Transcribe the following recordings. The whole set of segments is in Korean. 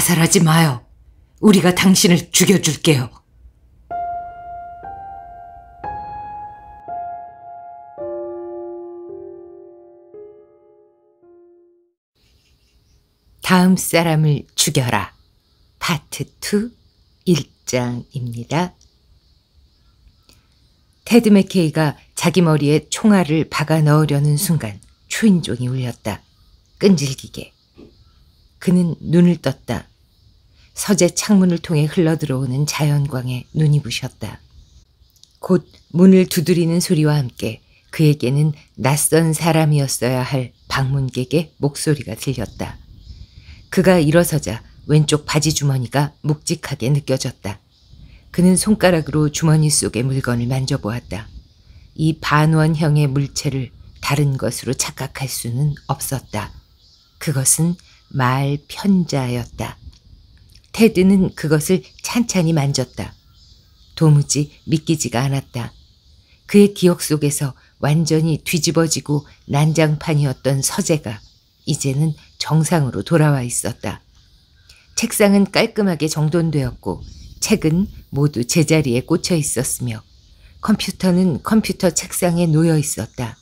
자살하지 마요. 우리가 당신을 죽여줄게요. 다음 사람을 죽여라. 파트 2 1장입니다. 테드 맥케이가 자기 머리에 총알을 박아 넣으려는 순간 초인종이 울렸다. 끈질기게. 그는 눈을 떴다. 서재 창문을 통해 흘러들어오는 자연광에 눈이 부셨다. 곧 문을 두드리는 소리와 함께 그에게는 낯선 사람이었어야 할 방문객의 목소리가 들렸다. 그가 일어서자 왼쪽 바지 주머니가 묵직하게 느껴졌다. 그는 손가락으로 주머니 속의 물건을 만져보았다. 이 반원형의 물체를 다른 것으로 착각할 수는 없었다. 그것은 말 편자였다. 테드는 그것을 찬찬히 만졌다. 도무지 믿기지가 않았다. 그의 기억 속에서 완전히 뒤집어지고 난장판이었던 서재가 이제는 정상으로 돌아와 있었다. 책상은 깔끔하게 정돈되었고 책은 모두 제자리에 꽂혀 있었으며 컴퓨터는 컴퓨터 책상에 놓여 있었다.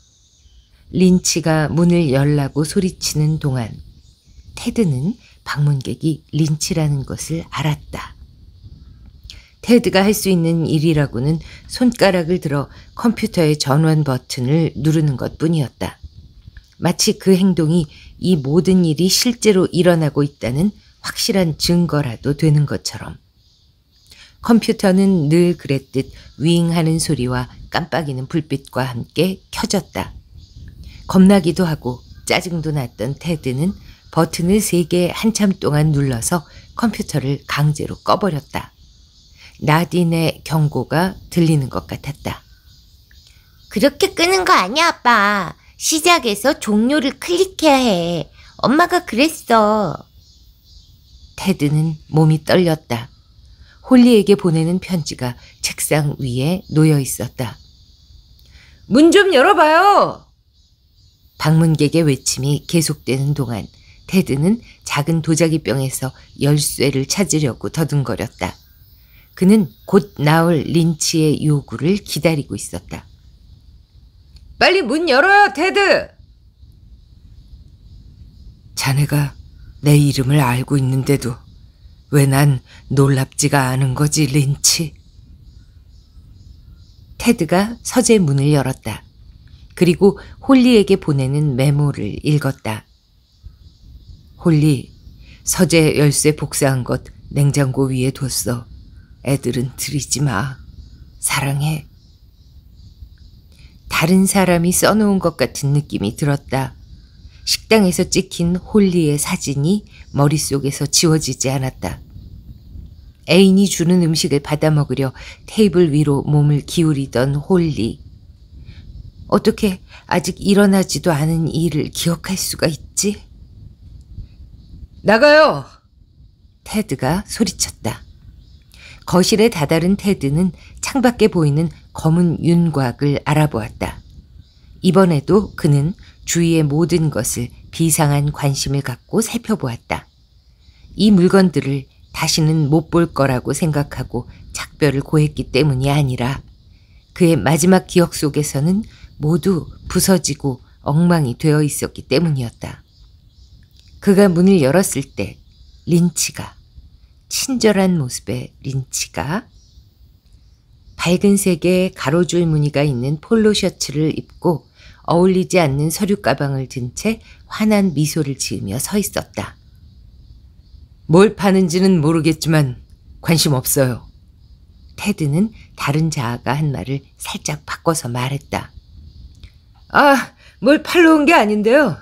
린치가 문을 열라고 소리치는 동안 테드는 방문객이 린치라는 것을 알았다. 테드가 할 수 있는 일이라고는 손가락을 들어 컴퓨터의 전원 버튼을 누르는 것 뿐이었다. 마치 그 행동이 이 모든 일이 실제로 일어나고 있다는 확실한 증거라도 되는 것처럼. 컴퓨터는 늘 그랬듯 윙하는 소리와 깜빡이는 불빛과 함께 켜졌다. 겁나기도 하고 짜증도 났던 테드는 버튼을 세 개 한참 동안 눌러서 컴퓨터를 강제로 꺼버렸다. 나딘의 경고가 들리는 것 같았다. 그렇게 끄는 거 아니야, 아빠. 시작에서 종료를 클릭해야 해. 엄마가 그랬어. 테드는 몸이 떨렸다. 홀리에게 보내는 편지가 책상 위에 놓여 있었다. 문 좀 열어봐요! 방문객의 외침이 계속되는 동안 테드는 작은 도자기병에서 열쇠를 찾으려고 더듬거렸다. 그는 곧 나올 린치의 요구를 기다리고 있었다. 빨리 문 열어요, 테드! 자네가 내 이름을 알고 있는데도 왜 난 놀랍지가 않은 거지, 린치? 테드가 서재 문을 열었다. 그리고 홀리에게 보내는 메모를 읽었다. 홀리 서재 열쇠 복사한 것 냉장고 위에 뒀어. 애들은 들이지 마. 사랑해. 다른 사람이 써놓은 것 같은 느낌이 들었다. 식당에서 찍힌 홀리의 사진이 머릿속에서 지워지지 않았다. 애인이 주는 음식을 받아 먹으려 테이블 위로 몸을 기울이던 홀리. 어떻게 아직 일어나지도 않은 일을 기억할 수가 있지? 나가요! 테드가 소리쳤다. 거실에 다다른 테드는 창밖에 보이는 검은 윤곽을 알아보았다. 이번에도 그는 주위의 모든 것을 비상한 관심을 갖고 살펴보았다. 이 물건들을 다시는 못 볼 거라고 생각하고 작별을 고했기 때문이 아니라 그의 마지막 기억 속에서는 모두 부서지고 엉망이 되어 있었기 때문이었다. 그가 문을 열었을 때 린치가 친절한 모습의 린치가 밝은 색의 가로줄 무늬가 있는 폴로 셔츠를 입고 어울리지 않는 서류 가방을 든 채 환한 미소를 지으며 서 있었다. 뭘 파는지는 모르겠지만 관심 없어요. 테드는 다른 자아가 한 말을 살짝 바꿔서 말했다. 아, 뭘 팔러 온 게 아닌데요.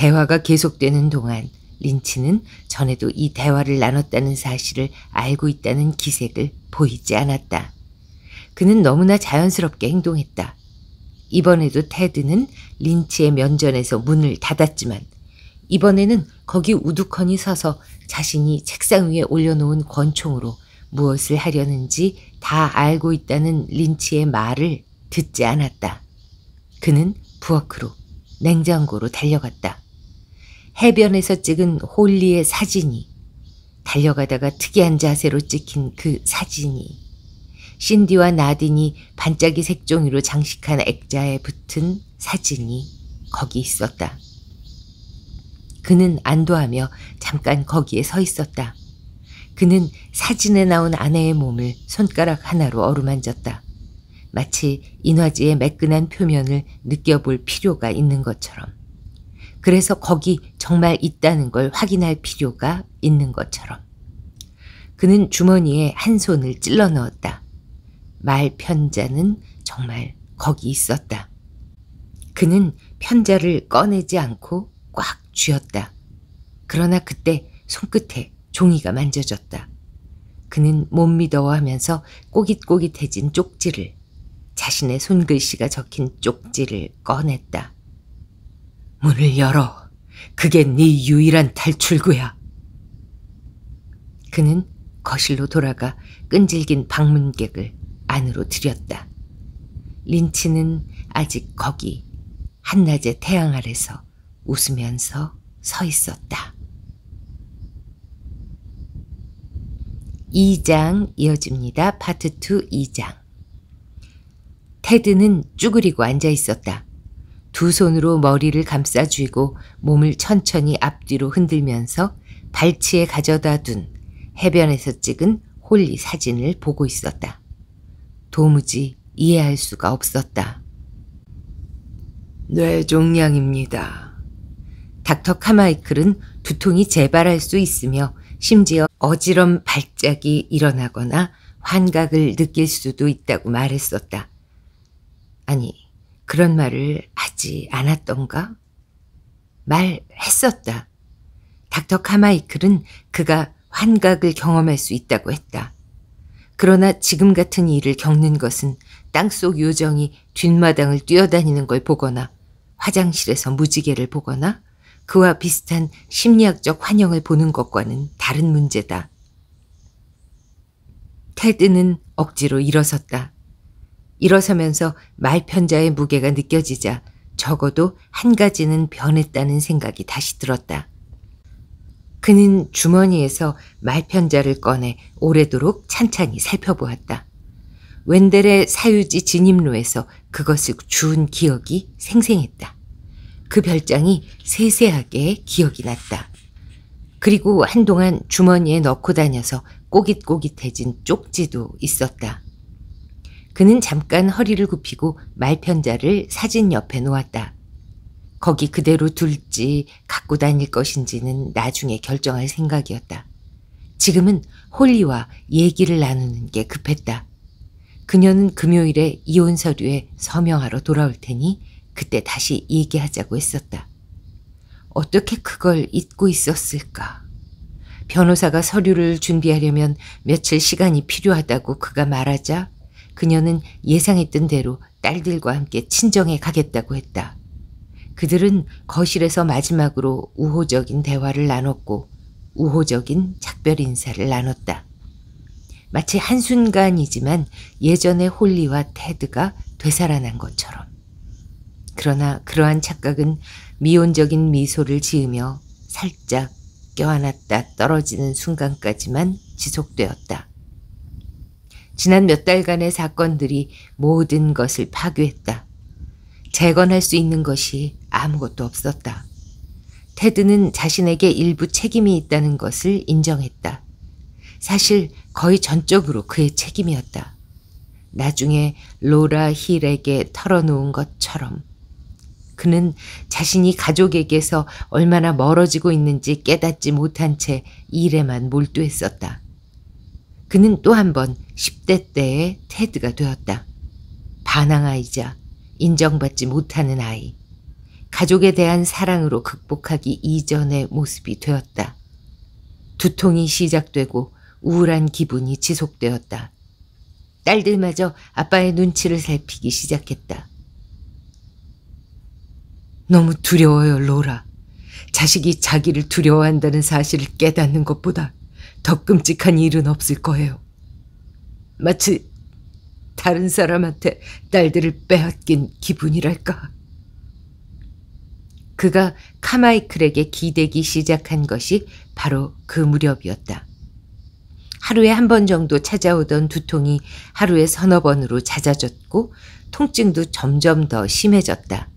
대화가 계속되는 동안 린치는 전에도 이 대화를 나눴다는 사실을 알고 있다는 기색을 보이지 않았다. 그는 너무나 자연스럽게 행동했다. 이번에도 테드는 린치의 면전에서 문을 닫았지만 이번에는 거기 우두커니 서서 자신이 책상 위에 올려놓은 권총으로 무엇을 하려는지 다 알고 있다는 린치의 말을 듣지 않았다. 그는 부엌으로 냉장고로 달려갔다. 해변에서 찍은 홀리의 사진이, 달려가다가 특이한 자세로 찍힌 그 사진이, 신디와 나딘이 반짝이 색종이로 장식한 액자에 붙은 사진이 거기 있었다. 그는 안도하며 잠깐 거기에 서 있었다. 그는 사진에 나온 아내의 몸을 손가락 하나로 어루만졌다. 마치 인화지의 매끈한 표면을 느껴볼 필요가 있는 것처럼. 그래서 거기 정말 있다는 걸 확인할 필요가 있는 것처럼. 그는 주머니에 한 손을 찔러 넣었다. 말 편자는 정말 거기 있었다. 그는 편자를 꺼내지 않고 꽉 쥐었다. 그러나 그때 손끝에 종이가 만져졌다. 그는 못 믿어하면서 꼬깃꼬깃해진 쪽지를 자신의 손글씨가 적힌 쪽지를 꺼냈다. 문을 열어. 그게 네 유일한 탈출구야. 그는 거실로 돌아가 끈질긴 방문객을 안으로 들였다. 린치는 아직 거기 한낮의 태양 아래서 웃으면서 서 있었다. 2장 이어집니다. 파트 2 2장. 테드는 쭈그리고 앉아 있었다. 두 손으로 머리를 감싸쥐고 몸을 천천히 앞뒤로 흔들면서 발치에 가져다 둔 해변에서 찍은 홀리 사진을 보고 있었다. 도무지 이해할 수가 없었다. 뇌종양입니다. 닥터 카마이클은 두통이 재발할 수 있으며 심지어 어지럼 발작이 일어나거나 환각을 느낄 수도 있다고 말했었다. 아니, 그런 말을 하지 않았던가? 말했었다. 닥터 카마이클은 그가 환각을 경험할 수 있다고 했다. 그러나 지금 같은 일을 겪는 것은 땅속 요정이 뒷마당을 뛰어다니는 걸 보거나 화장실에서 무지개를 보거나 그와 비슷한 심리학적 환영을 보는 것과는 다른 문제다. 테드는 억지로 일어섰다. 일어서면서 말편자의 무게가 느껴지자 적어도 한 가지는 변했다는 생각이 다시 들었다. 그는 주머니에서 말편자를 꺼내 오래도록 찬찬히 살펴보았다. 웬델의 사유지 진입로에서 그것을 주운 기억이 생생했다. 그 별장이 세세하게 기억이 났다. 그리고 한동안 주머니에 넣고 다녀서 꼬깃꼬깃해진 쪽지도 있었다. 그는 잠깐 허리를 굽히고 말편자를 사진 옆에 놓았다. 거기 그대로 둘지 갖고 다닐 것인지는 나중에 결정할 생각이었다. 지금은 홀리와 얘기를 나누는 게 급했다. 그녀는 금요일에 이혼 서류에 서명하러 돌아올 테니 그때 다시 얘기하자고 했었다. 어떻게 그걸 잊고 있었을까? 변호사가 서류를 준비하려면 며칠 시간이 필요하다고 그가 말하자 그녀는 예상했던 대로 딸들과 함께 친정에 가겠다고 했다. 그들은 거실에서 마지막으로 우호적인 대화를 나눴고 우호적인 작별 인사를 나눴다. 마치 한순간이지만 예전의 홀리와 테드가 되살아난 것처럼. 그러나 그러한 착각은 미온적인 미소를 지으며 살짝 껴안았다 떨어지는 순간까지만 지속되었다. 지난 몇 달간의 사건들이 모든 것을 파괴했다. 재건할 수 있는 것이 아무것도 없었다. 테드는 자신에게 일부 책임이 있다는 것을 인정했다. 사실 거의 전적으로 그의 책임이었다. 나중에 로라 힐에게 털어놓은 것처럼 그는 자신이 가족에게서 얼마나 멀어지고 있는지 깨닫지 못한 채 일에만 몰두했었다. 그는 또 한 번 10대 때의 테드가 되었다. 반항아이자 인정받지 못하는 아이. 가족에 대한 사랑으로 극복하기 이전의 모습이 되었다. 두통이 시작되고 우울한 기분이 지속되었다. 딸들마저 아빠의 눈치를 살피기 시작했다. 너무 두려워요, 로라. 자식이 자기를 두려워한다는 사실을 깨닫는 것보다 더 끔찍한 일은 없을 거예요. 마치 다른 사람한테 딸들을 빼앗긴 기분이랄까. 그가 카마이클에게 기대기 시작한 것이 바로 그 무렵이었다. 하루에 한 번 정도 찾아오던 두통이 하루에 서너 번으로 잦아졌고 통증도 점점 더 심해졌다.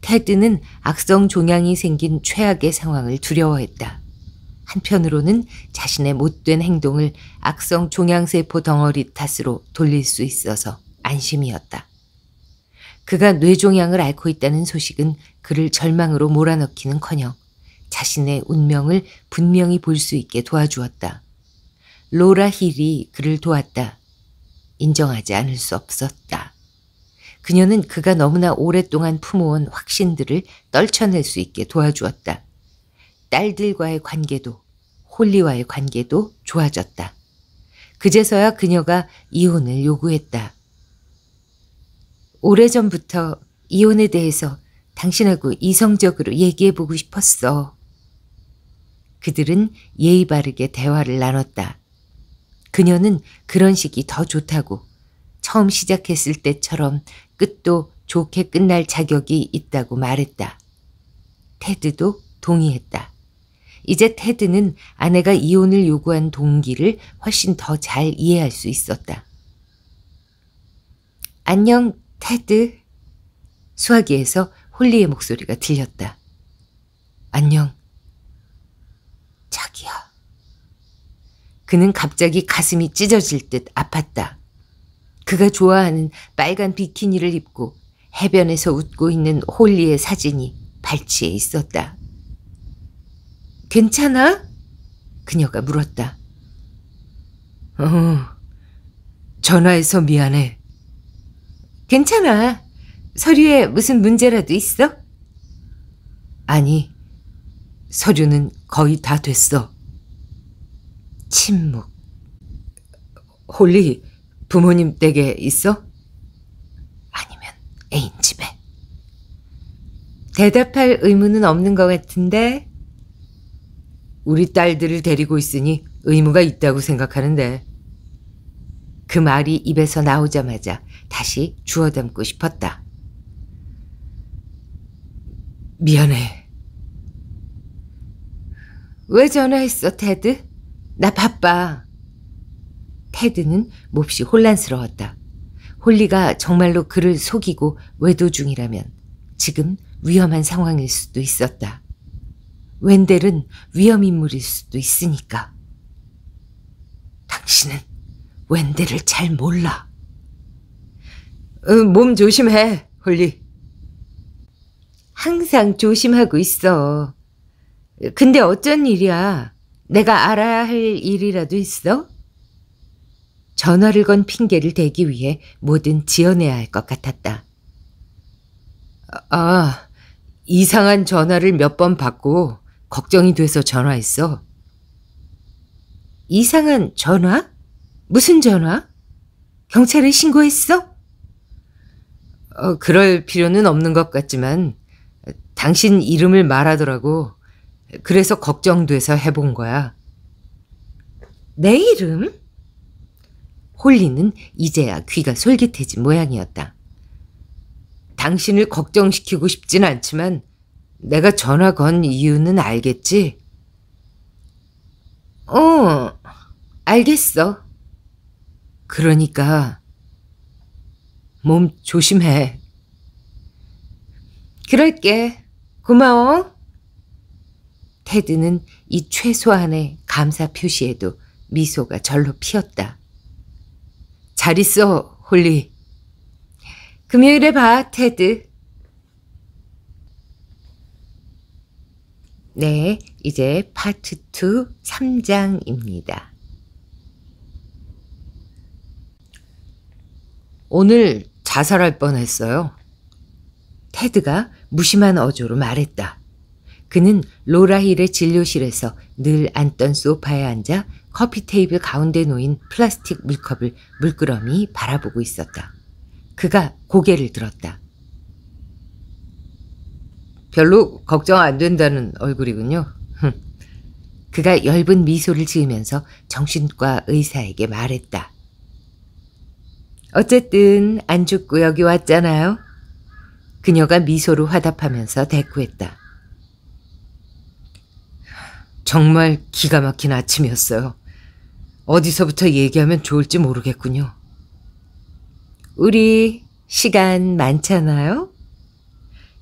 테드는 악성 종양이 생긴 최악의 상황을 두려워했다. 한편으로는 자신의 못된 행동을 악성 종양세포 덩어리 탓으로 돌릴 수 있어서 안심이었다. 그가 뇌종양을 앓고 있다는 소식은 그를 절망으로 몰아넣기는 커녕 자신의 운명을 분명히 볼 수 있게 도와주었다. 로라 힐이 그를 도왔다. 인정하지 않을 수 없었다. 그녀는 그가 너무나 오랫동안 품어온 확신들을 떨쳐낼 수 있게 도와주었다. 딸들과의 관계도 홀리와의 관계도 좋아졌다. 그제서야 그녀가 이혼을 요구했다. 오래전부터 이혼에 대해서 당신하고 이성적으로 얘기해보고 싶었어. 그들은 예의 바르게 대화를 나눴다. 그녀는 그런 식이 더 좋다고 처음 시작했을 때처럼 끝도 좋게 끝날 자격이 있다고 말했다. 테드도 동의했다. 이제 테드는 아내가 이혼을 요구한 동기를 훨씬 더 잘 이해할 수 있었다. 안녕, 테드. 수화기에서 홀리의 목소리가 들렸다. 안녕. 자기야. 그는 갑자기 가슴이 찢어질 듯 아팠다. 그가 좋아하는 빨간 비키니를 입고 해변에서 웃고 있는 홀리의 사진이 발치에 있었다. 괜찮아? 그녀가 물었다. 어, 전화해서 미안해. 괜찮아. 서류에 무슨 문제라도 있어? 아니, 서류는 거의 다 됐어. 침묵. 홀리 부모님 댁에 있어? 아니면 애인 집에? 대답할 의무는 없는 것 같은데 우리 딸들을 데리고 있으니 의무가 있다고 생각하는데. 그 말이 입에서 나오자마자 다시 주워 담고 싶었다. 미안해. 왜 전화했어, 테드? 나 바빠. 테드는 몹시 혼란스러웠다. 홀리가 정말로 그를 속이고 외도 중이라면 지금 위험한 상황일 수도 있었다. 웬델은 위험인물일 수도 있으니까. 당신은 웬델을 잘 몰라. 응, 어, 몸 조심해, 홀리. 항상 조심하고 있어. 근데 어쩐 일이야? 내가 알아야 할 일이라도 있어? 전화를 건 핑계를 대기 위해 뭐든 지어내야 할 것 같았다. 아, 이상한 전화를 몇 번 받고 걱정이 돼서 전화했어. 이상한 전화? 무슨 전화? 경찰에 신고했어? 어, 그럴 필요는 없는 것 같지만 당신 이름을 말하더라고. 그래서 걱정돼서 해본 거야. 내 이름? 홀리는 이제야 귀가 솔깃해진 모양이었다. 당신을 걱정시키고 싶진 않지만 내가 전화 건 이유는 알겠지? 어, 알겠어. 그러니까 몸 조심해. 그럴게. 고마워. 테드는 이 최소한의 감사 표시에도 미소가 절로 피었다. 잘 있어, 홀리. 금요일에 봐, 테드. 네, 이제 파트 2 3장입니다. 오늘 자살할 뻔했어요. 테드가 무심한 어조로 말했다. 그는 로라힐의 진료실에서 늘 앉던 소파에 앉아 커피 테이블 가운데 놓인 플라스틱 물컵을 물끄러미 바라보고 있었다. 그가 고개를 들었다. 별로 걱정 안 된다는 얼굴이군요. 그가 엷은 미소를 지으면서 정신과 의사에게 말했다. 어쨌든 안 죽고 여기 왔잖아요. 그녀가 미소로 화답하면서 대꾸했다. 정말 기가 막힌 아침이었어요. 어디서부터 얘기하면 좋을지 모르겠군요. 우리 시간 많잖아요?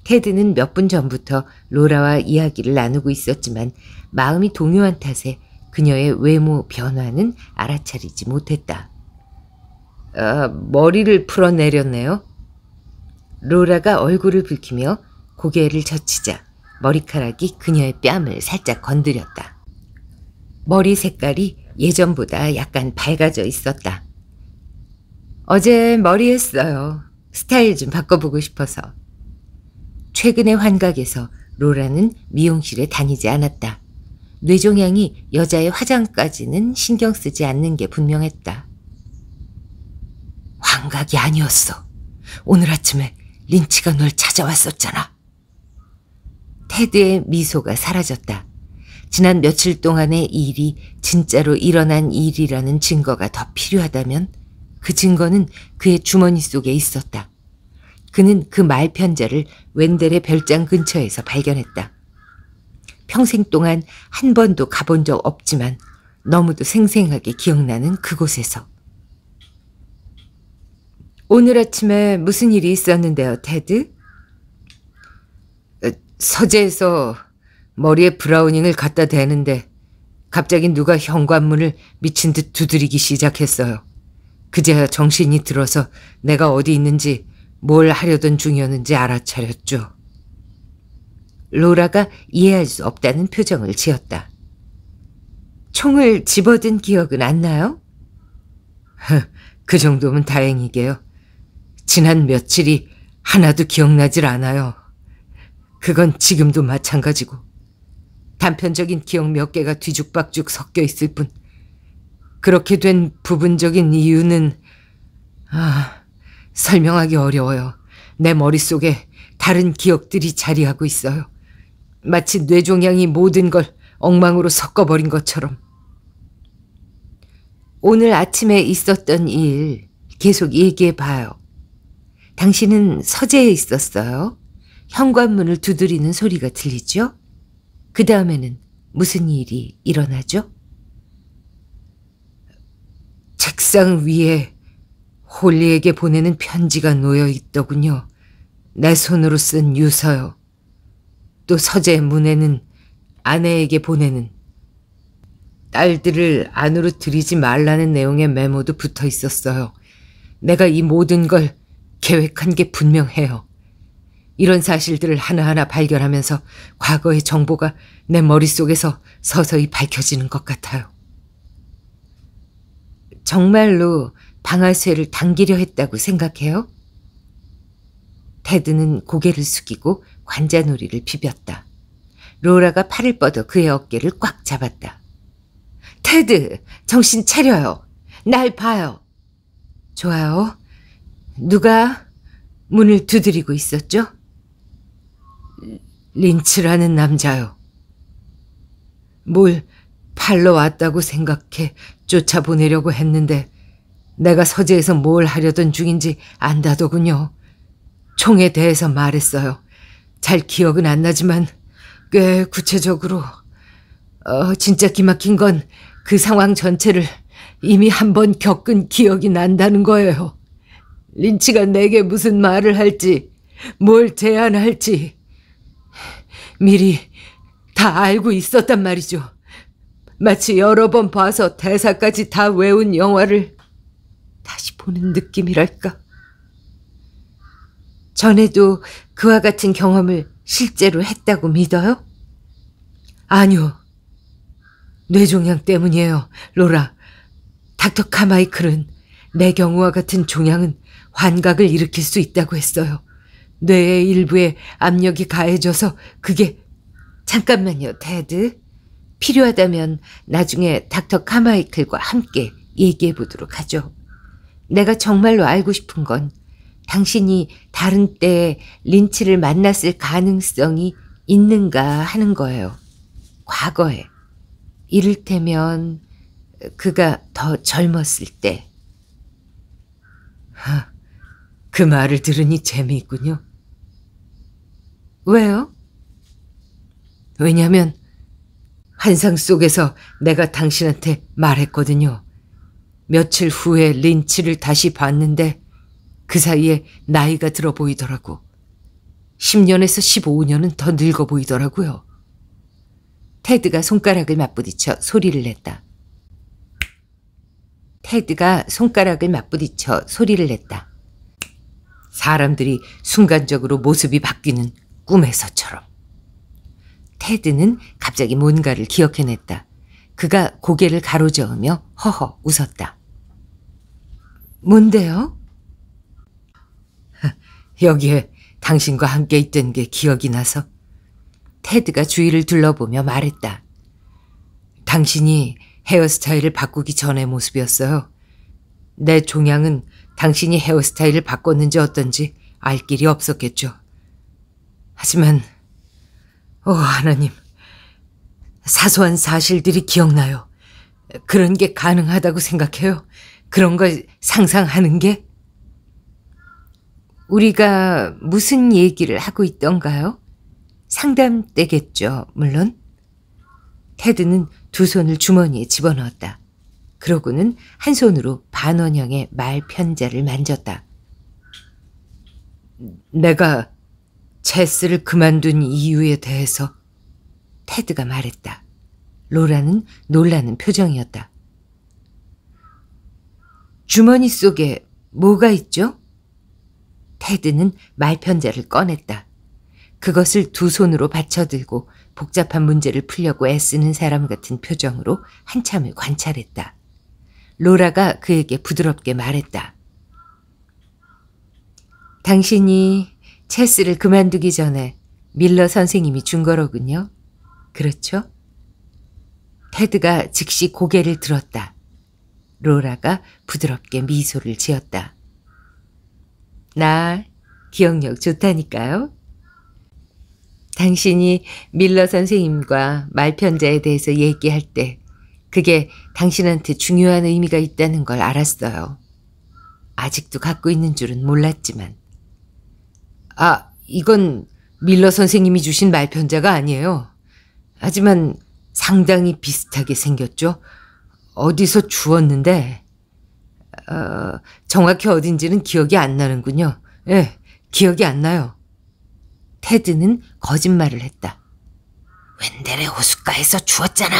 테드는 몇 분 전부터 로라와 이야기를 나누고 있었지만 마음이 동요한 탓에 그녀의 외모 변화는 알아차리지 못했다. 아, 머리를 풀어내렸네요. 로라가 얼굴을 붉히며 고개를 젖히자 머리카락이 그녀의 뺨을 살짝 건드렸다. 머리 색깔이 예전보다 약간 밝아져 있었다. 어제 머리 했어요. 스타일 좀 바꿔보고 싶어서. 최근의 환각에서 로라는 미용실에 다니지 않았다. 뇌종양이 여자의 화장까지는 신경 쓰지 않는 게 분명했다. 환각이 아니었어. 오늘 아침에 린치가 널 찾아왔었잖아. 테드의 미소가 사라졌다. 지난 며칠 동안의 일이 진짜로 일어난 일이라는 증거가 더 필요하다면 그 증거는 그의 주머니 속에 있었다. 그는 그 말편자를 웬델의 별장 근처에서 발견했다. 평생 동안 한 번도 가본 적 없지만 너무도 생생하게 기억나는 그곳에서. 오늘 아침에 무슨 일이 있었는데요, 테드? 어, 서재에서 머리에 브라우닝을 갖다 대는데 갑자기 누가 현관문을 미친 듯 두드리기 시작했어요. 그제야 정신이 들어서 내가 어디 있는지 뭘 하려던 중이었는지 알아차렸죠. 로라가 이해할 수 없다는 표정을 지었다. 총을 집어든 기억은 안 나요? 그 정도면 다행이게요. 지난 며칠이 하나도 기억나질 않아요. 그건 지금도 마찬가지고 단편적인 기억 몇 개가 뒤죽박죽 섞여 있을 뿐 그렇게 된 부분적인 이유는 아 설명하기 어려워요. 내 머릿속에 다른 기억들이 자리하고 있어요. 마치 뇌종양이 모든 걸 엉망으로 섞어버린 것처럼. 오늘 아침에 있었던 일 계속 얘기해 봐요. 당신은 서재에 있었어요. 현관문을 두드리는 소리가 들리죠? 그 다음에는 무슨 일이 일어나죠? 책상 위에 홀리에게 보내는 편지가 놓여 있더군요. 내 손으로 쓴 유서요. 또 서재 문에는 아내에게 보내는 딸들을 안으로 들이지 말라는 내용의 메모도 붙어 있었어요. 내가 이 모든 걸 계획한 게 분명해요. 이런 사실들을 하나하나 발견하면서 과거의 정보가 내 머릿속에서 서서히 밝혀지는 것 같아요. 정말로 방아쇠를 당기려 했다고 생각해요? 테드는 고개를 숙이고 관자놀이를 비볐다. 로라가 팔을 뻗어 그의 어깨를 꽉 잡았다. 테드, 정신 차려요. 날 봐요. 좋아요. 누가 문을 두드리고 있었죠? 린치라는 남자요. 뭘 팔러 왔다고 생각해 쫓아보내려고 했는데 내가 서재에서 뭘 하려던 중인지 안다더군요. 총에 대해서 말했어요. 잘 기억은 안 나지만 꽤 구체적으로 어, 진짜 기막힌 건 그 상황 전체를 이미 한 번 겪은 기억이 난다는 거예요. 린치가 내게 무슨 말을 할지 뭘 제안할지 미리 다 알고 있었단 말이죠. 마치 여러 번 봐서 대사까지 다 외운 영화를 다시 보는 느낌이랄까. 전에도 그와 같은 경험을 실제로 했다고 믿어요? 아니요. 뇌종양 때문이에요, 로라. 닥터 카마이클은 내 경우와 같은 종양은 환각을 일으킬 수 있다고 했어요. 뇌의 일부에 압력이 가해져서 그게 잠깐만요, 테드. 필요하다면 나중에 닥터 카마이클과 함께 얘기해 보도록 하죠. 내가 정말로 알고 싶은 건 당신이 다른 때에 린치를 만났을 가능성이 있는가 하는 거예요. 과거에. 이를테면 그가 더 젊었을 때. 그 말을 들으니 재미있군요. 왜요? 왜냐면 환상 속에서 내가 당신한테 말했거든요. 며칠 후에 린치를 다시 봤는데 그 사이에 나이가 들어 보이더라고. 10년에서 15년은 더 늙어 보이더라고요. 테드가 손가락을 맞부딪혀 소리를 냈다. 테드가 손가락을 맞부딪혀 소리를 냈다. 사람들이 순간적으로 모습이 바뀌는 꿈에서처럼. 테드는 갑자기 뭔가를 기억해냈다. 그가 고개를 가로저으며 허허 웃었다. 뭔데요? 여기에 당신과 함께 있던 게 기억이 나서 테드가 주위를 둘러보며 말했다. 당신이 헤어스타일을 바꾸기 전의 모습이었어요. 내 종양은 당신이 헤어스타일을 바꿨는지 어떤지 알 길이 없었겠죠. 하지만, 오, 하나님. 사소한 사실들이 기억나요. 그런 게 가능하다고 생각해요. 그런 걸 상상하는 게? 우리가 무슨 얘기를 하고 있던가요? 상담 때겠죠, 물론. 테드는 두 손을 주머니에 집어넣었다. 그러고는 한 손으로 반원형의 말 편자를 만졌다. 내가 체스를 그만둔 이유에 대해서 테드가 말했다. 로라는 놀라는 표정이었다. 주머니 속에 뭐가 있죠? 테드는 말편자를 꺼냈다. 그것을 두 손으로 받쳐들고 복잡한 문제를 풀려고 애쓰는 사람 같은 표정으로 한참을 관찰했다. 로라가 그에게 부드럽게 말했다. 당신이 체스를 그만두기 전에 밀러 선생님이 준 거로군요. 그렇죠? 테드가 즉시 고개를 들었다. 로라가 부드럽게 미소를 지었다. 나 기억력 좋다니까요. 당신이 밀러 선생님과 말편자에 대해서 얘기할 때 그게 당신한테 중요한 의미가 있다는 걸 알았어요. 아직도 갖고 있는 줄은 몰랐지만. 아, 이건 밀러 선생님이 주신 말편자가 아니에요. 하지만 상당히 비슷하게 생겼죠. 어디서 주웠는데, 어, 정확히 어딘지는 기억이 안 나는군요. 예, 기억이 안 나요. 테드는 거짓말을 했다. 웬델의 호숫가에서 주웠잖아.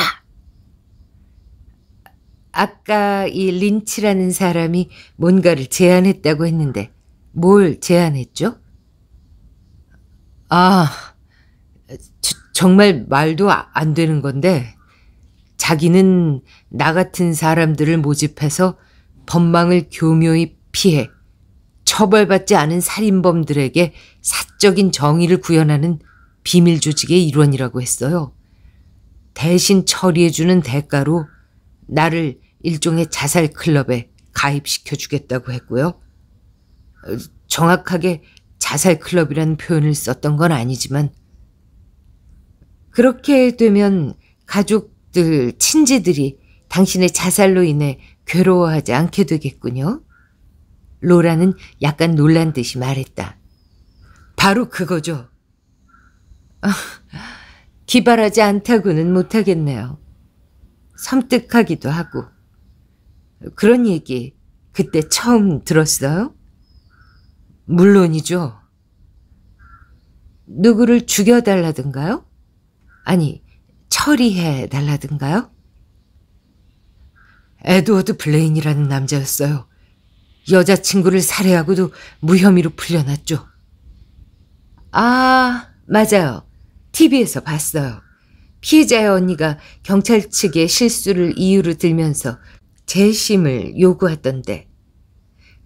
아까 이 린치라는 사람이 뭔가를 제안했다고 했는데 뭘 제안했죠? 아, 저, 정말 말도 안 되는 건데 자기는 나 같은 사람들을 모집해서 법망을 교묘히 피해 처벌받지 않은 살인범들에게 사적인 정의를 구현하는 비밀 조직의 일원이라고 했어요. 대신 처리해주는 대가로 나를 일종의 자살 클럽에 가입시켜 주겠다고 했고요. 정확하게 자살 클럽이라는 표현을 썼던 건 아니지만 그렇게 되면 가족 가족들, 친지들이 당신의 자살로 인해 괴로워하지 않게 되겠군요. 로라는 약간 놀란 듯이 말했다. 바로 그거죠. 아, 기발하지 않다고는 못하겠네요. 섬뜩하기도 하고. 그런 얘기 그때 처음 들었어요? 물론이죠. 누구를 죽여달라든가요? 아니, 처리해 달라든가요? 에드워드 블레인이라는 남자였어요. 여자친구를 살해하고도 무혐의로 풀려났죠. 아, 맞아요. TV에서 봤어요. 피해자의 언니가 경찰 측의 실수를 이유로 들면서 재심을 요구하던데.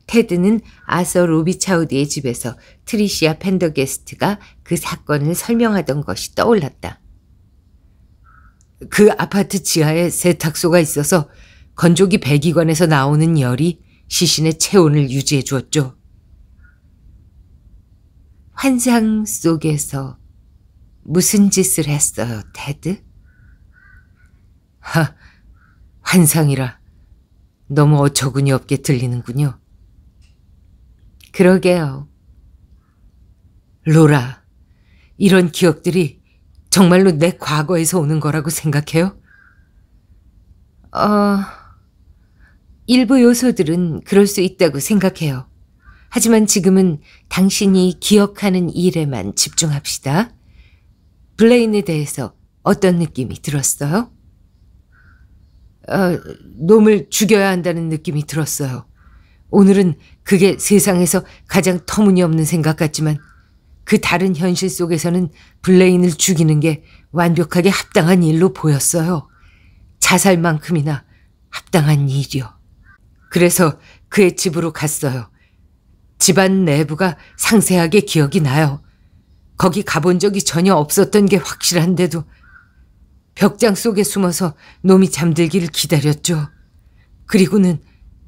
테드는 아서 로비 차우디의 집에서 트리시아 펜더게스트가 그 사건을 설명하던 것이 떠올랐다. 그 아파트 지하에 세탁소가 있어서 건조기 배기관에서 나오는 열이 시신의 체온을 유지해 주었죠. 환상 속에서 무슨 짓을 했어요, 테드? 하, 환상이라 너무 어처구니 없게 들리는군요. 그러게요. 로라, 이런 기억들이 정말로 내 과거에서 오는 거라고 생각해요? 어, 일부 요소들은 그럴 수 있다고 생각해요. 하지만 지금은 당신이 기억하는 일에만 집중합시다. 블레인에 대해서 어떤 느낌이 들었어요? 어, 놈을 죽여야 한다는 느낌이 들었어요. 오늘은 그게 세상에서 가장 터무니없는 생각 같지만 그 다른 현실 속에서는 블레인을 죽이는 게 완벽하게 합당한 일로 보였어요. 자살만큼이나 합당한 일이요. 그래서 그의 집으로 갔어요. 집안 내부가 상세하게 기억이 나요. 거기 가본 적이 전혀 없었던 게 확실한데도 벽장 속에 숨어서 놈이 잠들기를 기다렸죠. 그리고는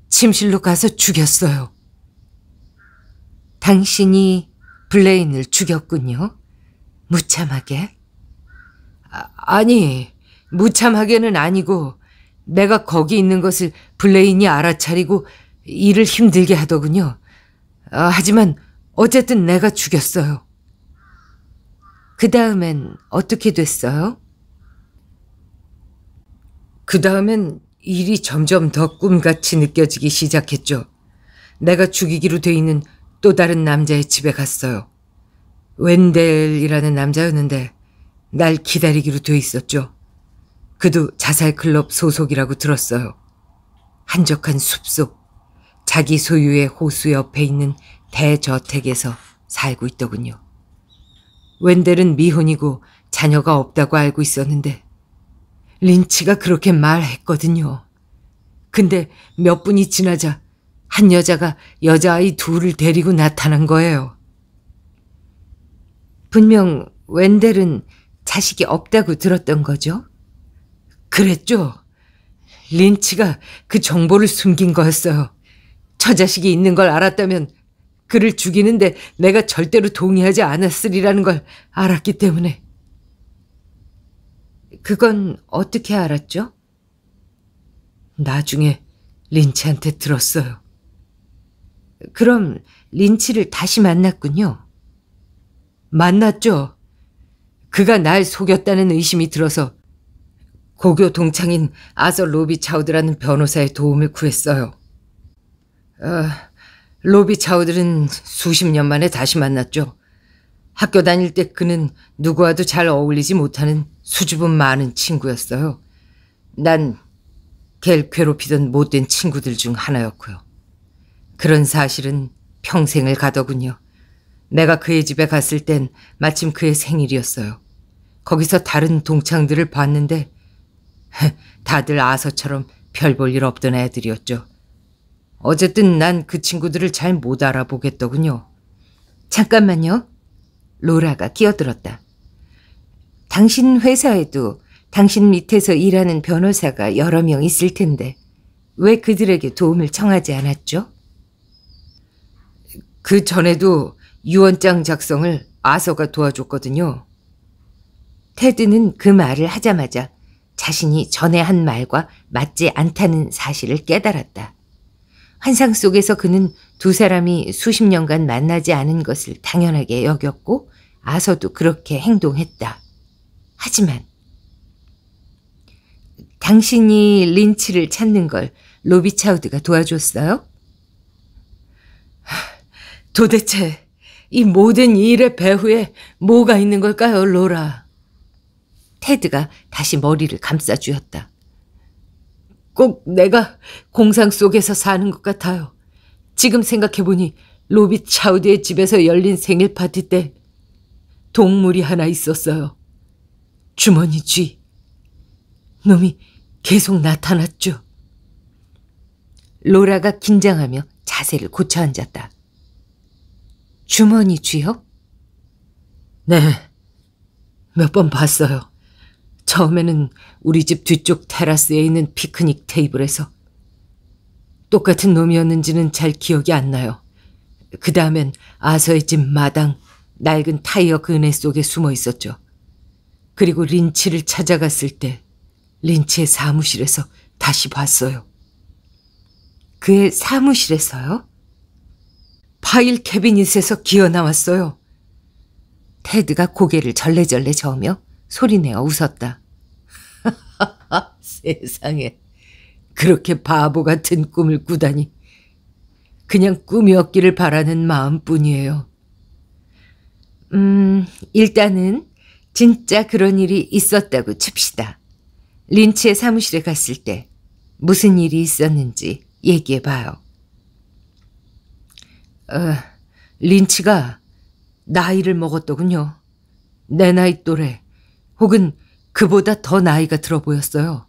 침실로 가서 죽였어요. 당신이 블레인을 죽였군요. 무참하게. 아, 아니, 무참하게는 아니고 내가 거기 있는 것을 블레인이 알아차리고 일을 힘들게 하더군요. 아, 하지만 어쨌든 내가 죽였어요. 그 다음엔 어떻게 됐어요? 그 다음엔 일이 점점 더 꿈같이 느껴지기 시작했죠. 내가 죽이기로 돼 있는 또 다른 남자의 집에 갔어요. 웬델이라는 남자였는데 날 기다리기로 돼 있었죠. 그도 자살 클럽 소속이라고 들었어요. 한적한 숲속 자기 소유의 호수 옆에 있는 대저택에서 살고 있더군요. 웬델은 미혼이고 자녀가 없다고 알고 있었는데 린치가 그렇게 말했거든요. 근데 몇 분이 지나자 한 여자가 여자아이 둘을 데리고 나타난 거예요. 분명 웬델은 자식이 없다고 들었던 거죠? 그랬죠? 린치가 그 정보를 숨긴 거였어요. 저 자식이 있는 걸 알았다면 그를 죽이는데 내가 절대로 동의하지 않았으리라는 걸 알았기 때문에. 그건 어떻게 알았죠? 나중에 린치한테 들었어요. 그럼 린치를 다시 만났군요. 만났죠. 그가 날 속였다는 의심이 들어서 고교 동창인 아서 로비 차우드라는 변호사의 도움을 구했어요. 어, 로비 차우드는 수십 년 만에 다시 만났죠. 학교 다닐 때 그는 누구와도 잘 어울리지 못하는 수줍음 많은 친구였어요. 난걔 괴롭히던 못된 친구들 중 하나였고요. 그런 사실은 평생을 가더군요. 내가 그의 집에 갔을 땐 마침 그의 생일이었어요. 거기서 다른 동창들을 봤는데 다들 아서처럼 별 볼 일 없던 애들이었죠. 어쨌든 난 그 친구들을 잘 못 알아보겠더군요. 잠깐만요. 로라가 끼어들었다. 당신 회사에도 당신 밑에서 일하는 변호사가 여러 명 있을 텐데 왜 그들에게 도움을 청하지 않았죠? 그 전에도 유언장 작성을 아서가 도와줬거든요. 테드는 그 말을 하자마자 자신이 전에 한 말과 맞지 않다는 사실을 깨달았다. 환상 속에서 그는 두 사람이 수십 년간 만나지 않은 것을 당연하게 여겼고 아서도 그렇게 행동했다. 하지만 당신이 린치를 찾는 걸 로비차우드가 도와줬어요? 하, 도대체 이 모든 일의 배후에 뭐가 있는 걸까요, 로라? 테드가 다시 머리를 감싸주었다. 꼭 내가 공상 속에서 사는 것 같아요. 지금 생각해보니 로비 차우드의 집에서 열린 생일 파티 때 동물이 하나 있었어요. 주머니 쥐. 놈이 계속 나타났죠. 로라가 긴장하며 자세를 고쳐 앉았다. 주머니 쥐요? 네. 몇 번 봤어요. 처음에는 우리 집 뒤쪽 테라스에 있는 피크닉 테이블에서 똑같은 놈이었는지는 잘 기억이 안 나요. 그 다음엔 아서의 집 마당, 낡은 타이어 그네 속에 숨어 있었죠. 그리고 린치를 찾아갔을 때 린치의 사무실에서 다시 봤어요. 그의 사무실에서요? 파일 캐비닛에서 기어 나왔어요. 테드가 고개를 절레절레 저으며 소리내어 웃었다. 세상에 그렇게 바보 같은 꿈을 꾸다니 그냥 꿈이었기를 바라는 마음뿐이에요. 음, 일단은 진짜 그런 일이 있었다고 칩시다. 린치의 사무실에 갔을 때 무슨 일이 있었는지 얘기해봐요. 어, 린치가 나이를 먹었더군요. 내 나이 또래 혹은 그보다 더 나이가 들어 보였어요.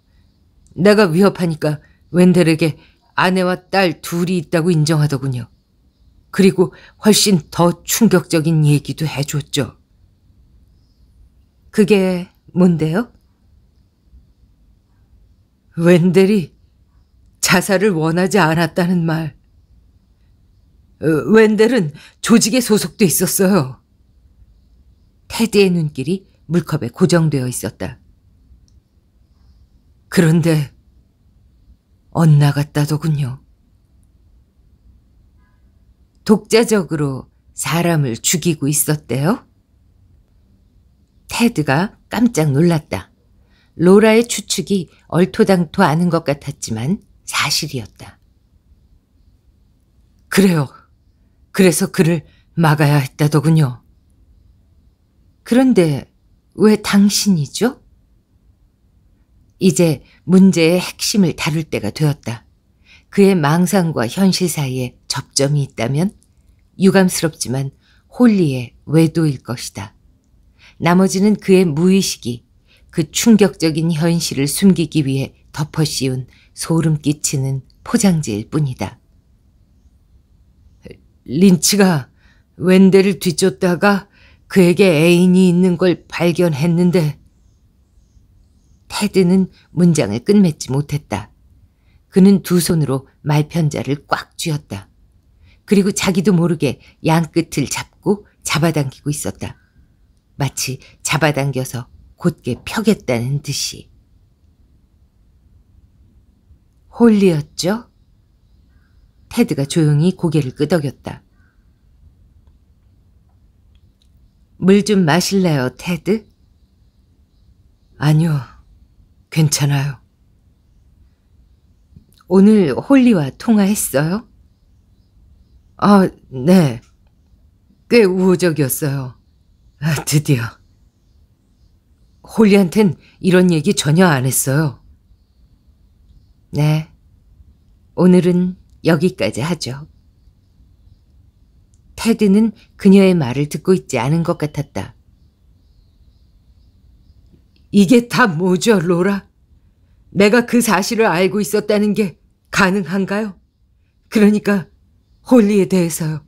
내가 위협하니까 웬델에게 아내와 딸 둘이 있다고 인정하더군요. 그리고 훨씬 더 충격적인 얘기도 해줬죠. 그게 뭔데요? 웬델이 자살을 원하지 않았다는 말 어, 웬델은 조직에 소속돼 있었어요. 테드의 눈길이 물컵에 고정되어 있었다. 그런데 언나 같다더군요. 독자적으로 사람을 죽이고 있었대요? 테드가 깜짝 놀랐다. 로라의 추측이 얼토당토 않은 것 같았지만 사실이었다. 그래요. 그래서 그를 막아야 했다더군요. 그런데 왜 당신이죠? 이제 문제의 핵심을 다룰 때가 되었다. 그의 망상과 현실 사이에 접점이 있다면 유감스럽지만 홀리의 외도일 것이다. 나머지는 그의 무의식이 그 충격적인 현실을 숨기기 위해 덮어씌운 소름 끼치는 포장지일 뿐이다. 린치가 웬데를 뒤쫓다가 그에게 애인이 있는 걸 발견했는데 테드는 문장을 끝맺지 못했다. 그는 두 손으로 말편자를 꽉 쥐었다. 그리고 자기도 모르게 양끝을 잡고 잡아당기고 있었다. 마치 잡아당겨서 곧게 펴겠다는 듯이. 홀리였죠? 테드가 조용히 고개를 끄덕였다. 물 좀 마실래요, 테드? 아니요, 괜찮아요. 오늘 홀리와 통화했어요? 아, 네. 꽤 우호적이었어요. 아, 드디어. 홀리한텐 이런 얘기 전혀 안 했어요. 네. 오늘은 여기까지 하죠. 테드는 그녀의 말을 듣고 있지 않은 것 같았다. 이게 다 뭐죠, 로라? 내가 그 사실을 알고 있었다는 게 가능한가요? 그러니까 홀리에 대해서요.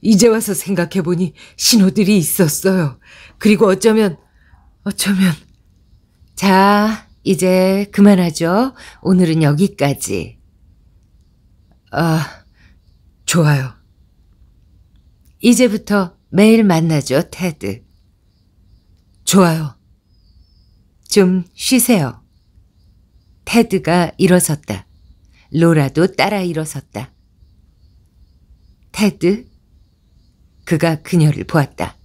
이제 와서 생각해보니 신호들이 있었어요. 그리고 어쩌면, 어쩌면. 자, 이제 그만하죠. 오늘은 여기까지. 아, 좋아요. 이제부터 매일 만나죠, 테드. 좋아요. 좀 쉬세요. 테드가 일어섰다. 로라도 따라 일어섰다. 테드? 그가 그녀를 보았다.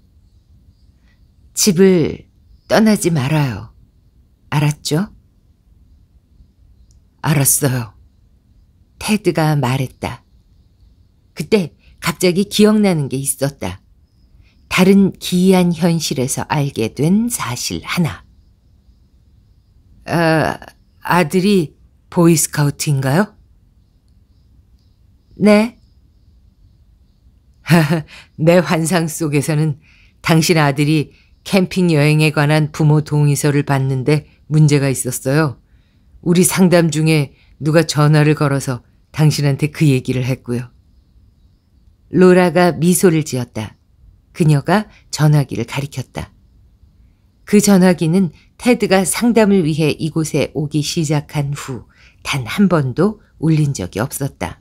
집을 떠나지 말아요. 알았죠? 알았어요. 테드가 말했다. 그때 갑자기 기억나는 게 있었다. 다른 기이한 현실에서 알게 된 사실 하나. 아, 아들이 보이스카우트인가요? 네. 내 환상 속에서는 당신 아들이 캠핑 여행에 관한 부모 동의서를 받는데 문제가 있었어요. 우리 상담 중에 누가 전화를 걸어서 당신한테 그 얘기를 했고요. 로라가 미소를 지었다. 그녀가 전화기를 가리켰다. 그 전화기는 테드가 상담을 위해 이곳에 오기 시작한 후 단 한 번도 울린 적이 없었다.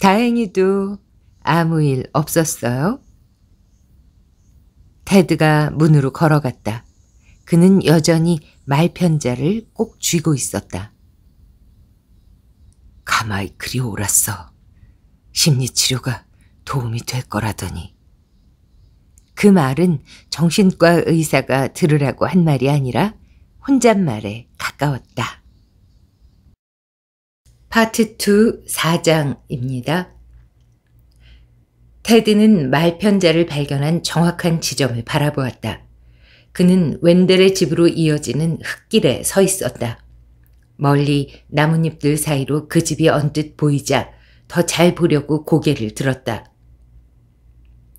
다행히도 아무 일 없었어요. 테드가 문으로 걸어갔다. 그는 여전히 말편자를 꼭 쥐고 있었다. 가마이 그리 오았어 심리치료가 도움이 될 거라더니. 그 말은 정신과 의사가 들으라고 한 말이 아니라 혼잣말에 가까웠다. 파트 2 4장입니다. 테드는 말편자를 발견한 정확한 지점을 바라보았다. 그는 웬델의 집으로 이어지는 흙길에 서 있었다. 멀리 나뭇잎들 사이로 그 집이 언뜻 보이자 더 잘 보려고 고개를 들었다.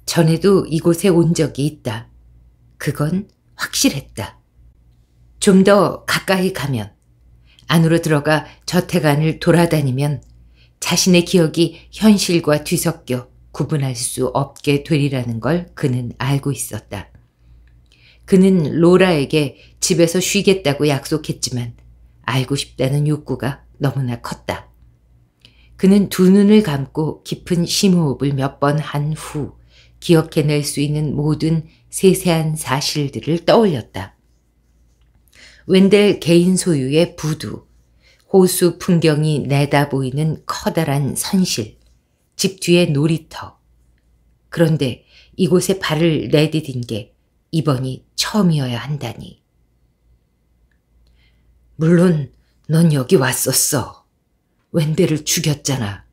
전에도 이곳에 온 적이 있다. 그건 확실했다. 좀 더 가까이 가면, 안으로 들어가 저택 안을 돌아다니면 자신의 기억이 현실과 뒤섞여 구분할 수 없게 되리라는 걸 그는 알고 있었다. 그는 로라에게 집에서 쉬겠다고 약속했지만 알고 싶다는 욕구가 너무나 컸다. 그는 두 눈을 감고 깊은 심호흡을 몇 번 한 후 기억해낼 수 있는 모든 세세한 사실들을 떠올렸다. 웬델 개인 소유의 부두, 호수 풍경이 내다보이는 커다란 선실, 집 뒤의 놀이터. 그런데 이곳에 발을 내디딘 게 이번이 처음이어야 한다니. 물론 넌 여기 왔었어. 웬델을 죽였잖아.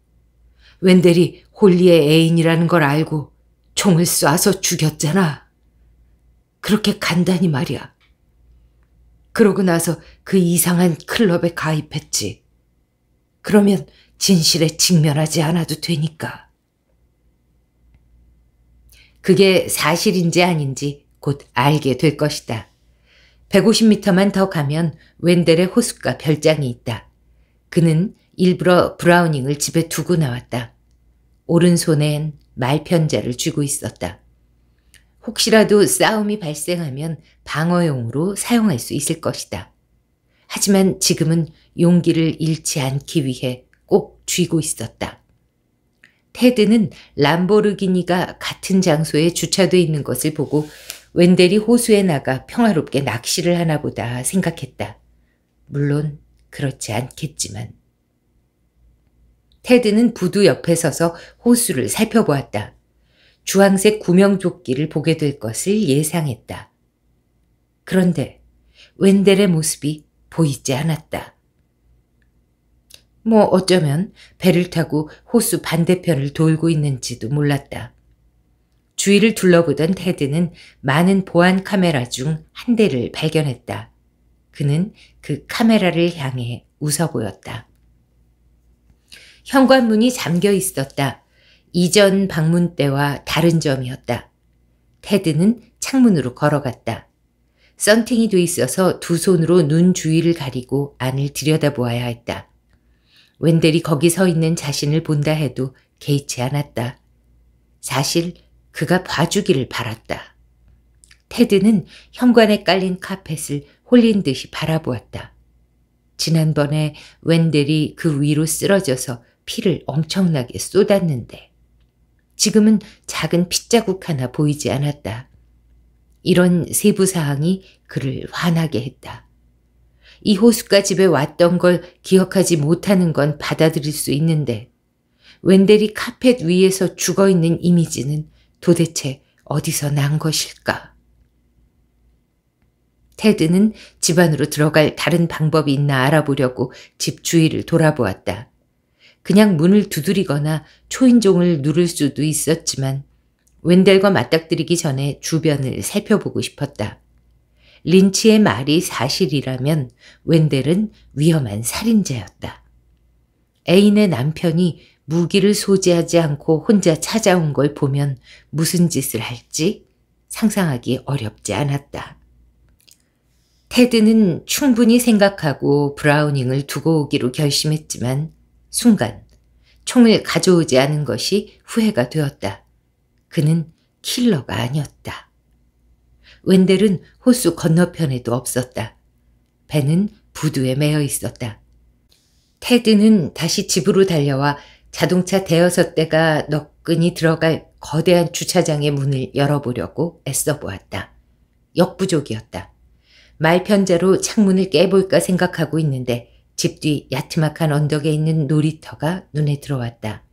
웬델이 홀리의 애인이라는 걸 알고 총을 쏴서 죽였잖아. 그렇게 간단히 말이야. 그러고 나서 그 이상한 클럽에 가입했지. 그러면 진실에 직면하지 않아도 되니까. 그게 사실인지 아닌지 곧 알게 될 것이다. 150m만 더 가면 웬델의 호숫가 별장이 있다. 그는 일부러 브라우닝을 집에 두고 나왔다. 오른손엔 말편자를 쥐고 있었다. 혹시라도 싸움이 발생하면 방어용으로 사용할 수 있을 것이다. 하지만 지금은 용기를 잃지 않기 위해 꼭 쥐고 있었다. 테드는 람보르기니가 같은 장소에 주차돼 있는 것을 보고 웬델이 호수에 나가 평화롭게 낚시를 하나 보다 생각했다. 물론 그렇지 않겠지만. 테드는 부두 옆에 서서 호수를 살펴보았다. 주황색 구명조끼를 보게 될 것을 예상했다. 그런데 웬델의 모습이 보이지 않았다. 뭐 어쩌면 배를 타고 호수 반대편을 돌고 있는지도 몰랐다. 주위를 둘러보던 테드는 많은 보안 카메라 중 한 대를 발견했다. 그는 그 카메라를 향해 웃어 보였다. 현관문이 잠겨 있었다. 이전 방문 때와 다른 점이었다. 테드는 창문으로 걸어갔다. 썬팅이 돼 있어서 두 손으로 눈 주위를 가리고 안을 들여다보아야 했다. 웬들이 거기 서 있는 자신을 본다 해도 개의치 않았다. 사실 그가 봐주기를 바랐다. 테드는 현관에 깔린 카펫을 홀린 듯이 바라보았다. 지난번에 웬델이 그 위로 쓰러져서 피를 엄청나게 쏟았는데 지금은 작은 핏자국 하나 보이지 않았다. 이런 세부 사항이 그를 화나게 했다. 이 호숫가 집에 왔던 걸 기억하지 못하는 건 받아들일 수 있는데 웬델이 카펫 위에서 죽어 있는 이미지는 도대체 어디서 난 것일까? 테드는 집 안으로 들어갈 다른 방법이 있나 알아보려고 집 주위를 돌아보았다. 그냥 문을 두드리거나 초인종을 누를 수도 있었지만 웬델과 맞닥뜨리기 전에 주변을 살펴보고 싶었다. 린치의 말이 사실이라면 웬델은 위험한 살인자였다. 애인의 남편이 무기를 소지하지 않고 혼자 찾아온 걸 보면 무슨 짓을 할지 상상하기 어렵지 않았다. 테드는 충분히 생각하고 브라우닝을 두고 오기로 결심했지만 순간 총을 가져오지 않은 것이 후회가 되었다. 그는 킬러가 아니었다. 웬델은 호수 건너편에도 없었다. 배는 부두에 매여 있었다. 테드는 다시 집으로 달려와 자동차 대여섯 대가 너끈히 들어갈 거대한 주차장의 문을 열어보려고 애써 보았다. 역부족이었다. 말편자로 창문을 깨볼까 생각하고 있는데 집 뒤 야트막한 언덕에 있는 놀이터가 눈에 들어왔다.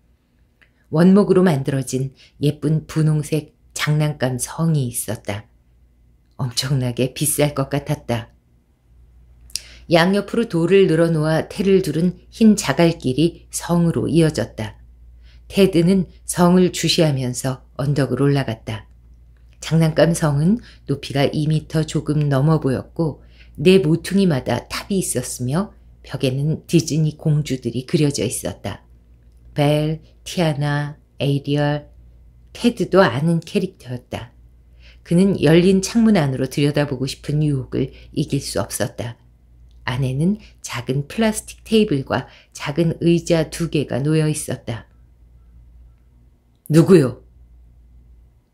원목으로 만들어진 예쁜 분홍색 장난감 성이 있었다. 엄청나게 비쌀 것 같았다. 양옆으로 돌을 늘어놓아 태를 두른 흰 자갈길이 성으로 이어졌다. 테드는 성을 주시하면서 언덕을 올라갔다. 장난감 성은 높이가 2미터 조금 넘어 보였고 네 모퉁이마다 탑이 있었으며 벽에는 디즈니 공주들이 그려져 있었다. 벨, 티아나, 에이리얼, 테드도 아는 캐릭터였다. 그는 열린 창문 안으로 들여다보고 싶은 유혹을 이길 수 없었다. 안에는 작은 플라스틱 테이블과 작은 의자 두 개가 놓여 있었다. 누구요?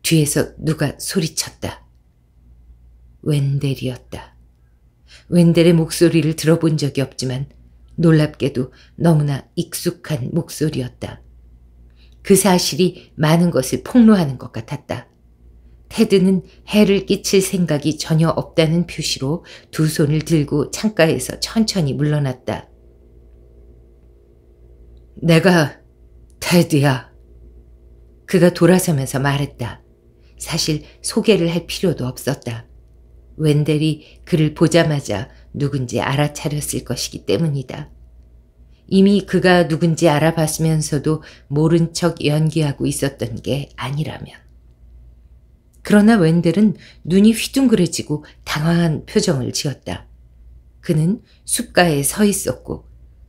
뒤에서 누가 소리쳤다. 웬델이었다. 웬델의 목소리를 들어본 적이 없지만 놀랍게도 너무나 익숙한 목소리였다. 그 사실이 많은 것을 폭로하는 것 같았다. 테드는 해를 끼칠 생각이 전혀 없다는 표시로 두 손을 들고 창가에서 천천히 물러났다. 내가 테드야. 그가 돌아서면서 말했다. 사실 소개를 할 필요도 없었다. 웬델이 그를 보자마자 누군지 알아차렸을 것이기 때문이다. 이미 그가 누군지 알아봤으면서도 모른 척 연기하고 있었던 게 아니라면. 그러나 웬델은 눈이 휘둥그레지고 당황한 표정을 지었다. 그는 숲가에 서 있었고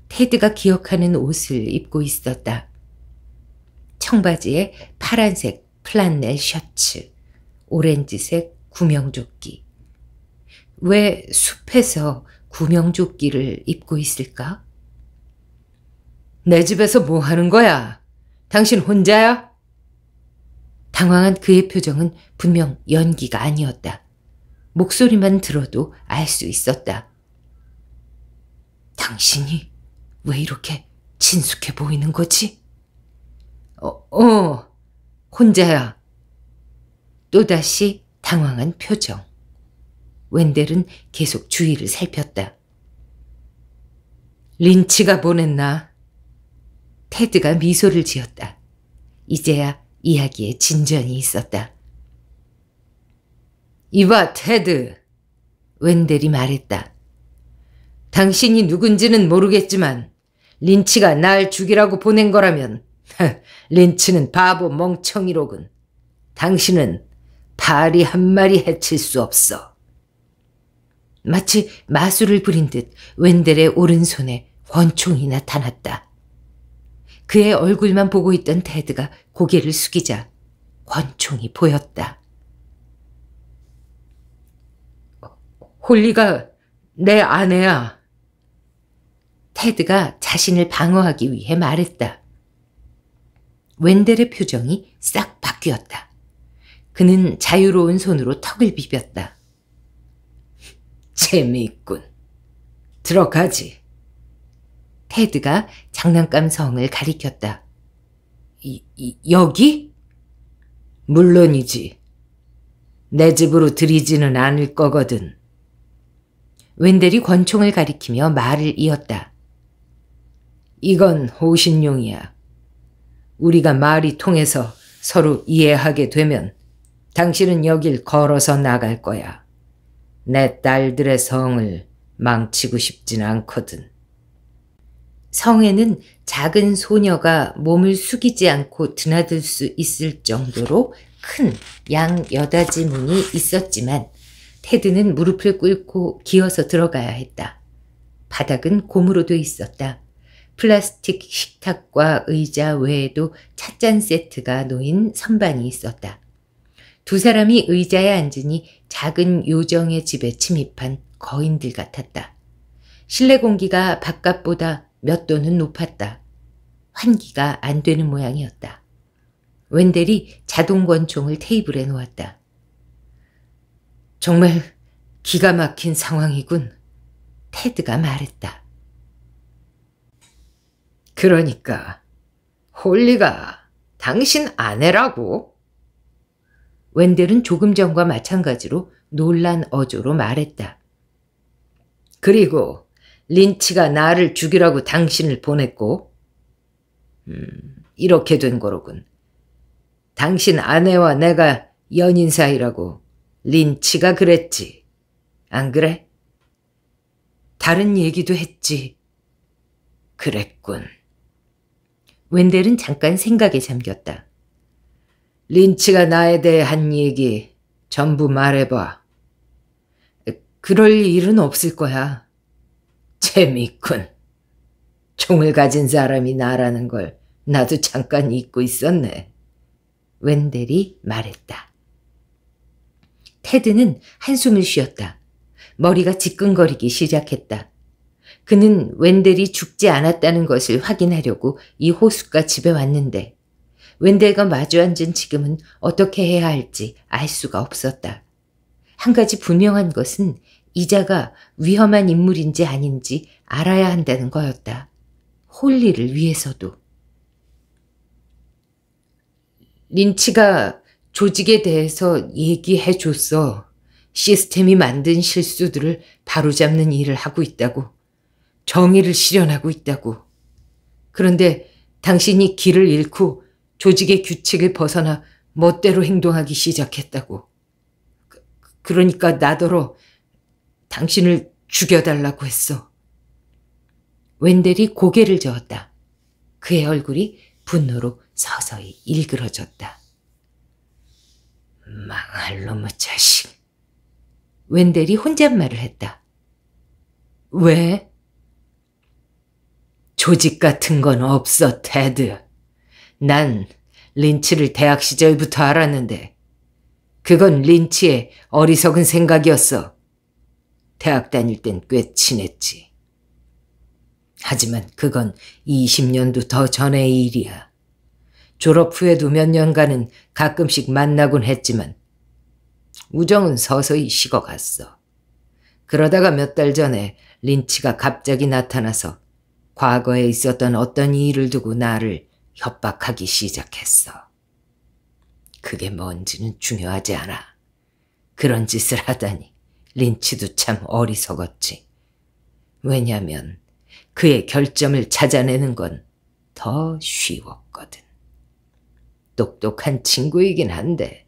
테드가 기억하는 옷을 입고 있었다. 청바지에 파란색 플란넬 셔츠, 오렌지색 구명조끼. 왜 숲에서 구명조끼를 입고 있을까? 내 집에서 뭐 하는 거야? 당신 혼자야? 당황한 그의 표정은 분명 연기가 아니었다. 목소리만 들어도 알 수 있었다. 당신이 왜 이렇게 친숙해 보이는 거지? 어, 어, 혼자야. 또다시 당황한 표정. 웬델은 계속 주위를 살폈다. 린치가 보냈나? 테드가 미소를 지었다. 이제야 이야기에 진전이 있었다. 이봐, 테드. 웬델이 말했다. 당신이 누군지는 모르겠지만 린치가 날 죽이라고 보낸 거라면 린치는 바보 멍청이로군. 당신은 파리 한 마리 해칠 수 없어. 마치 마술을 부린 듯 웬델의 오른손에 권총이 나타났다. 그의 얼굴만 보고 있던 테드가 고개를 숙이자 권총이 보였다. 홀리가 내 아내야. 테드가 자신을 방어하기 위해 말했다. 웬델의 표정이 싹 바뀌었다. 그는 자유로운 손으로 턱을 비볐다. 재미있군. 들어가지. 테드가 장난감 성을 가리켰다. 이, 이, 여기? 물론이지. 내 집으로 들이지는 않을 거거든. 웬델이 권총을 가리키며 말을 이었다. 이건 호신용이야. 우리가 말이 통해서 서로 이해하게 되면 당신은 여길 걸어서 나갈 거야. 내 딸들의 성을 망치고 싶진 않거든. 성에는 작은 소녀가 몸을 숙이지 않고 드나들 수 있을 정도로 큰 양 여닫이 문이 있었지만 테드는 무릎을 꿇고 기어서 들어가야 했다. 바닥은 고무로 돼 있었다. 플라스틱 식탁과 의자 외에도 찻잔 세트가 놓인 선반이 있었다. 두 사람이 의자에 앉으니 작은 요정의 집에 침입한 거인들 같았다. 실내 공기가 바깥보다 몇 도는 높았다. 환기가 안 되는 모양이었다. 웬델이 자동 권총을 테이블에 놓았다. 정말 기가 막힌 상황이군. 테드가 말했다. 그러니까 홀리가 당신 아내라고? 웬델은 조금 전과 마찬가지로 놀란 어조로 말했다. 그리고 린치가 나를 죽이라고 당신을 보냈고 음, 이렇게 된 거로군. 당신 아내와 내가 연인 사이라고 린치가 그랬지. 안 그래? 다른 얘기도 했지. 그랬군. 웬델은 잠깐 생각에 잠겼다. 린치가 나에 대해 한 얘기 전부 말해봐. 그럴 일은 없을 거야. 재밌군. 총을 가진 사람이 나라는 걸 나도 잠깐 잊고 있었네. 웬델이 말했다. 테드는 한숨을 쉬었다. 머리가 지끈거리기 시작했다. 그는 웬델이 죽지 않았다는 것을 확인하려고 이 호숫가 집에 왔는데 웬델과 마주 앉은 지금은 어떻게 해야 할지 알 수가 없었다. 한 가지 분명한 것은 이자가 위험한 인물인지 아닌지 알아야 한다는 거였다. 홀리를 위해서도. 린치가 조직에 대해서 얘기해 줬어. 시스템이 만든 실수들을 바로잡는 일을 하고 있다고. 정의를 실현하고 있다고. 그런데 당신이 길을 잃고 조직의 규칙을 벗어나 멋대로 행동하기 시작했다고. 그, 그러니까 나더러 당신을 죽여달라고 했어. 웬델이 고개를 저었다. 그의 얼굴이 분노로 서서히 일그러졌다. 망할 놈의 자식. 웬델이 혼잣말을 했다. 왜? 조직 같은 건 없어, 테드. 난 린치를 대학 시절부터 알았는데, 그건 린치의 어리석은 생각이었어. 대학 다닐 땐 꽤 친했지. 하지만 그건 20년도 더 전의 일이야. 졸업 후에도 몇 년간은 가끔씩 만나곤 했지만 우정은 서서히 식어갔어. 그러다가 몇 달 전에 린치가 갑자기 나타나서 과거에 있었던 어떤 일을 두고 나를 협박하기 시작했어. 그게 뭔지는 중요하지 않아. 그런 짓을 하다니. 린치도 참 어리석었지. 왜냐면 그의 결점을 찾아내는 건 더 쉬웠거든. 똑똑한 친구이긴 한데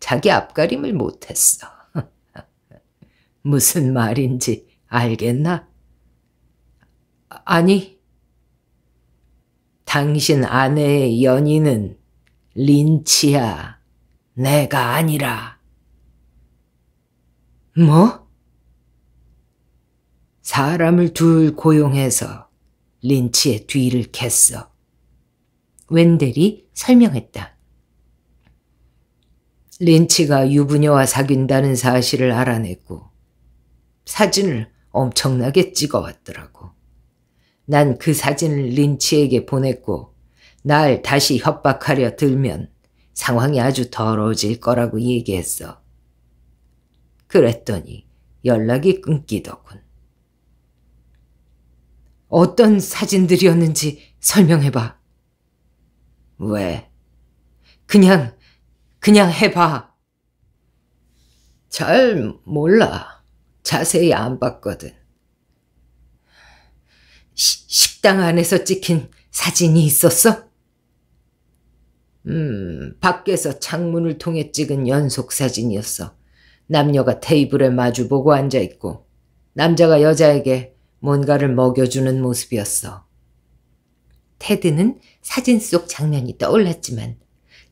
자기 앞가림을 못했어. 무슨 말인지 알겠나? 아니. 당신 아내의 연인은 린치야. 내가 아니라. 뭐? 사람을 둘 고용해서 린치의 뒤를 캤어. 웬델이 설명했다. 린치가 유부녀와 사귄다는 사실을 알아냈고 사진을 엄청나게 찍어왔더라고. 난 그 사진을 린치에게 보냈고 날 다시 협박하려 들면 상황이 아주 더러워질 거라고 얘기했어. 그랬더니 연락이 끊기더군. 어떤 사진들이었는지 설명해봐. 왜? 그냥, 그냥 해봐. 잘 몰라. 자세히 안 봤거든. 시, 식당 안에서 찍힌 사진이 있었어? 음, 밖에서 창문을 통해 찍은 연속 사진이었어. 남녀가 테이블에 마주보고 앉아있고 남자가 여자에게 뭔가를 먹여주는 모습이었어. 테드는 사진 속 장면이 떠올랐지만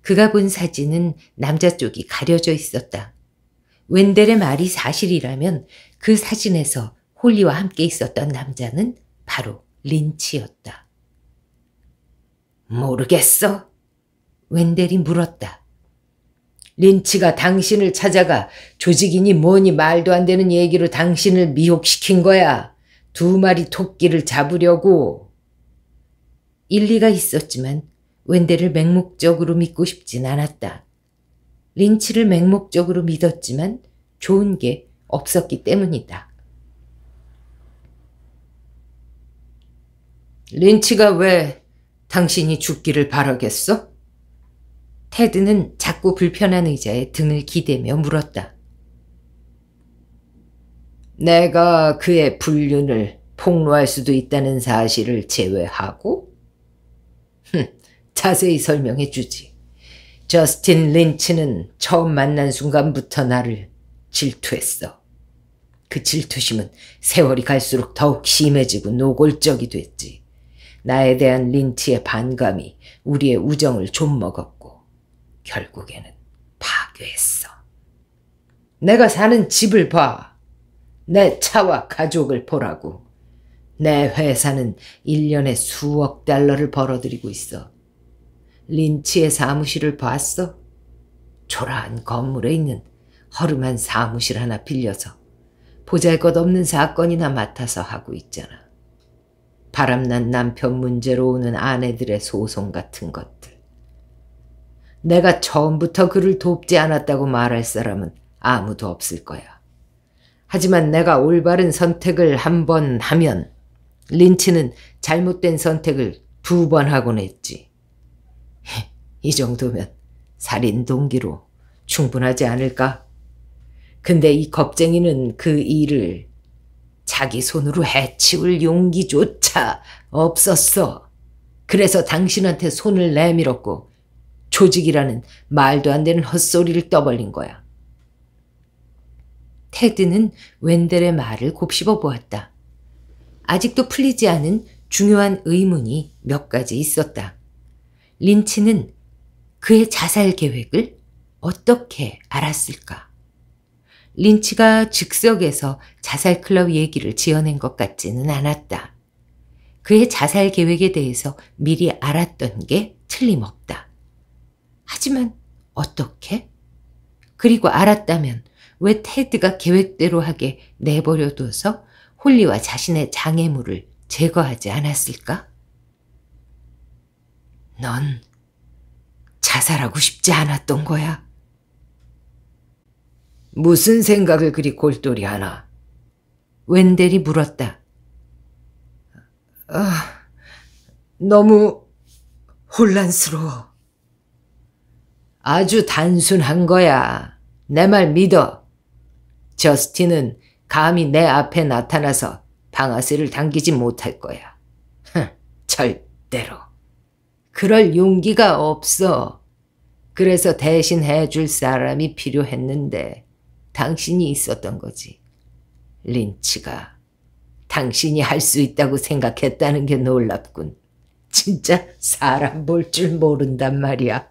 그가 본 사진은 남자 쪽이 가려져 있었다. 웬델의 말이 사실이라면 그 사진에서 홀리와 함께 있었던 남자는 바로 린치였다. 모르겠어? 웬델이 물었다. 린치가 당신을 찾아가 조직이니 뭐니 말도 안 되는 얘기로 당신을 미혹시킨 거야. 두 마리 토끼를 잡으려고. 일리가 있었지만 웬데를 맹목적으로 믿고 싶진 않았다. 린치를 맹목적으로 믿었지만 좋은 게 없었기 때문이다. 린치가 왜 당신이 죽기를 바라겠어? 테드는 작고 불편한 의자에 등을 기대며 물었다. 내가 그의 불륜을 폭로할 수도 있다는 사실을 제외하고? 흠, 자세히 설명해 주지. 저스틴 린치는 처음 만난 순간부터 나를 질투했어. 그 질투심은 세월이 갈수록 더욱 심해지고 노골적이 됐지. 나에 대한 린치의 반감이 우리의 우정을 좀먹었고 결국에는 파괴했어. 내가 사는 집을 봐. 내 차와 가족을 보라고. 내 회사는 1년에 수억 달러를 벌어들이고 있어. 린치의 사무실을 봤어? 초라한 건물에 있는 허름한 사무실 하나 빌려서 보잘것없는 사건이나 맡아서 하고 있잖아. 바람난 남편 문제로 오는 아내들의 소송 같은 것들. 내가 처음부터 그를 돕지 않았다고 말할 사람은 아무도 없을 거야. 하지만 내가 올바른 선택을 한 번 하면 린치는 잘못된 선택을 두 번 하곤 했지. 이 정도면 살인 동기로 충분하지 않을까? 근데 이 겁쟁이는 그 일을 자기 손으로 해치울 용기조차 없었어. 그래서 당신한테 손을 내밀었고 조직이라는 말도 안 되는 헛소리를 떠벌린 거야. 테드는 웬델의 말을 곱씹어 보았다. 아직도 풀리지 않은 중요한 의문이 몇 가지 있었다. 린치는 그의 자살 계획을 어떻게 알았을까? 린치가 즉석에서 자살 클럽 얘기를 지어낸 것 같지는 않았다. 그의 자살 계획에 대해서 미리 알았던 게 틀림없다. 하지만 어떻게? 그리고 알았다면 왜 테드가 계획대로 하게 내버려 둬서 홀리와 자신의 장애물을 제거하지 않았을까? 넌 자살하고 싶지 않았던 거야. 무슨 생각을 그리 골똘히 하나? 웬델이 물었다. 아, 너무 혼란스러워. 아주 단순한 거야. 내 말 믿어. 저스틴은 감히 내 앞에 나타나서 방아쇠를 당기지 못할 거야. 흥, 절대로. 그럴 용기가 없어. 그래서 대신 해줄 사람이 필요했는데 당신이 있었던 거지. 린치가 당신이 할 수 있다고 생각했다는 게 놀랍군. 진짜 사람 볼 줄 모른단 말이야.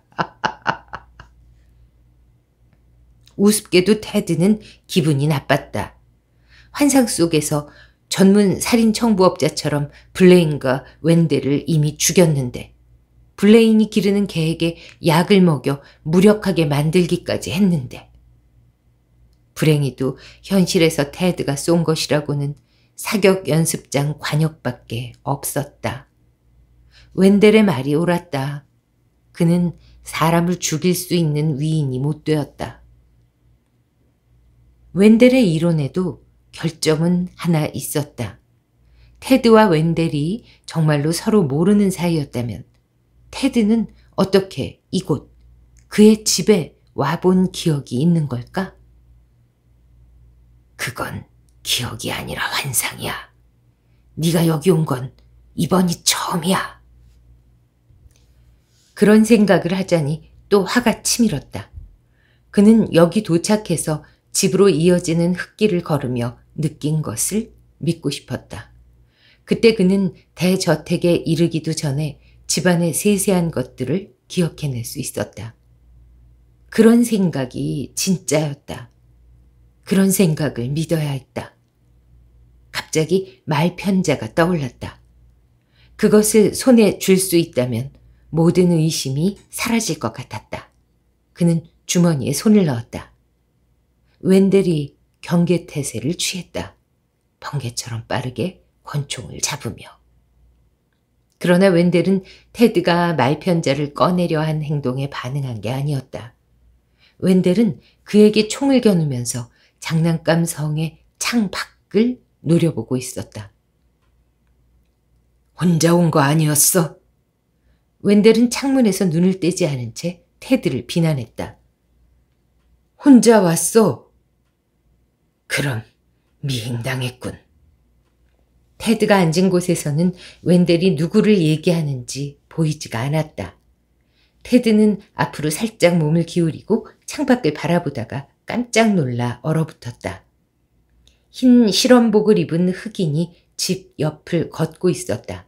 우습게도 테드는 기분이 나빴다. 환상 속에서 전문 살인 청부업자처럼 블레인과 웬델을 이미 죽였는데 블레인이 기르는 개에게 약을 먹여 무력하게 만들기까지 했는데 불행히도 현실에서 테드가 쏜 것이라고는 사격 연습장 관역밖에 없었다. 웬델의 말이 옳았다. 그는 사람을 죽일 수 있는 위인이 못 되었다. 웬델의 이론에도 결점은 하나 있었다. 테드와 웬델이 정말로 서로 모르는 사이였다면 테드는 어떻게 이곳, 그의 집에 와본 기억이 있는 걸까? 그건 기억이 아니라 환상이야. 네가 여기 온 건 이번이 처음이야. 그런 생각을 하자니 또 화가 치밀었다. 그는 여기 도착해서 집으로 이어지는 흙길을 걸으며 느낀 것을 믿고 싶었다. 그때 그는 대저택에 이르기도 전에 집안의 세세한 것들을 기억해낼 수 있었다. 그런 생각이 진짜였다. 그런 생각을 믿어야 했다. 갑자기 말편자가 떠올랐다. 그것을 손에 줄 수 있다면 모든 의심이 사라질 것 같았다. 그는 주머니에 손을 넣었다. 웬델이 경계태세를 취했다. 번개처럼 빠르게 권총을 잡으며. 그러나 웬델은 테드가 말편자를 꺼내려 한 행동에 반응한 게 아니었다. 웬델은 그에게 총을 겨누면서 장난감 성의 창 밖을 노려보고 있었다. 혼자 온 거 아니었어? 웬델은 창문에서 눈을 떼지 않은 채 테드를 비난했다. 혼자 왔어. 그럼 미행당했군. 테드가 앉은 곳에서는 웬델이 누구를 얘기하는지 보이지가 않았다. 테드는 앞으로 살짝 몸을 기울이고 창밖을 바라보다가 깜짝 놀라 얼어붙었다. 흰 실험복을 입은 흑인이 집 옆을 걷고 있었다.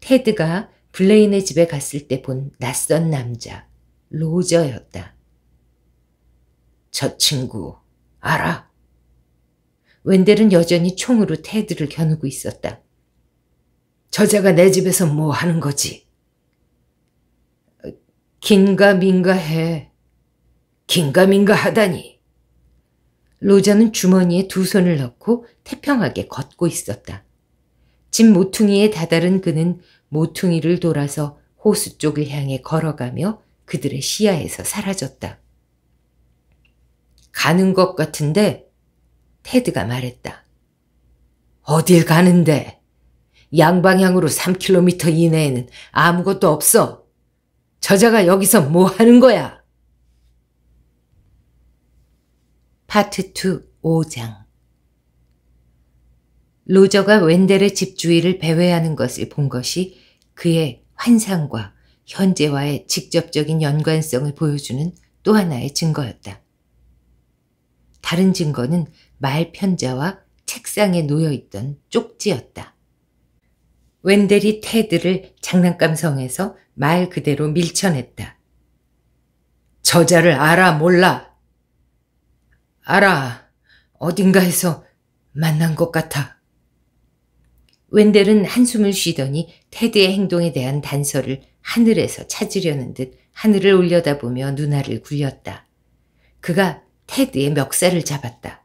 테드가 블레인의 집에 갔을 때 본 낯선 남자, 로저였다. 저 친구, 알아? 웬델은 여전히 총으로 테드를 겨누고 있었다. 저자가 내 집에서 뭐 하는 거지? 긴가민가해. 긴가민가하다니. 로자는 주머니에 두 손을 넣고 태평하게 걷고 있었다. 집 모퉁이에 다다른 그는 모퉁이를 돌아서 호수 쪽을 향해 걸어가며 그들의 시야에서 사라졌다. 가는 것 같은데 헤드가 말했다. 어딜 가는데? 양방향으로 3km 이내에는 아무것도 없어. 저자가 여기서 뭐 하는 거야? 파트 2 5장 로저가 웬델의 집주위를 배회하는 것을 본 것이 그의 환상과 현재와의 직접적인 연관성을 보여주는 또 하나의 증거였다. 다른 증거는 말편자와 책상에 놓여 있던 쪽지였다. 웬델이 테드를 장난감 성에서 말 그대로 밀쳐냈다. 저자를 알아 몰라. 알아. 어딘가에서 만난 것 같아. 웬델은 한숨을 쉬더니 테드의 행동에 대한 단서를 하늘에서 찾으려는 듯 하늘을 올려다보며 누나를 굴렸다. 그가 테드의 멱살을 잡았다.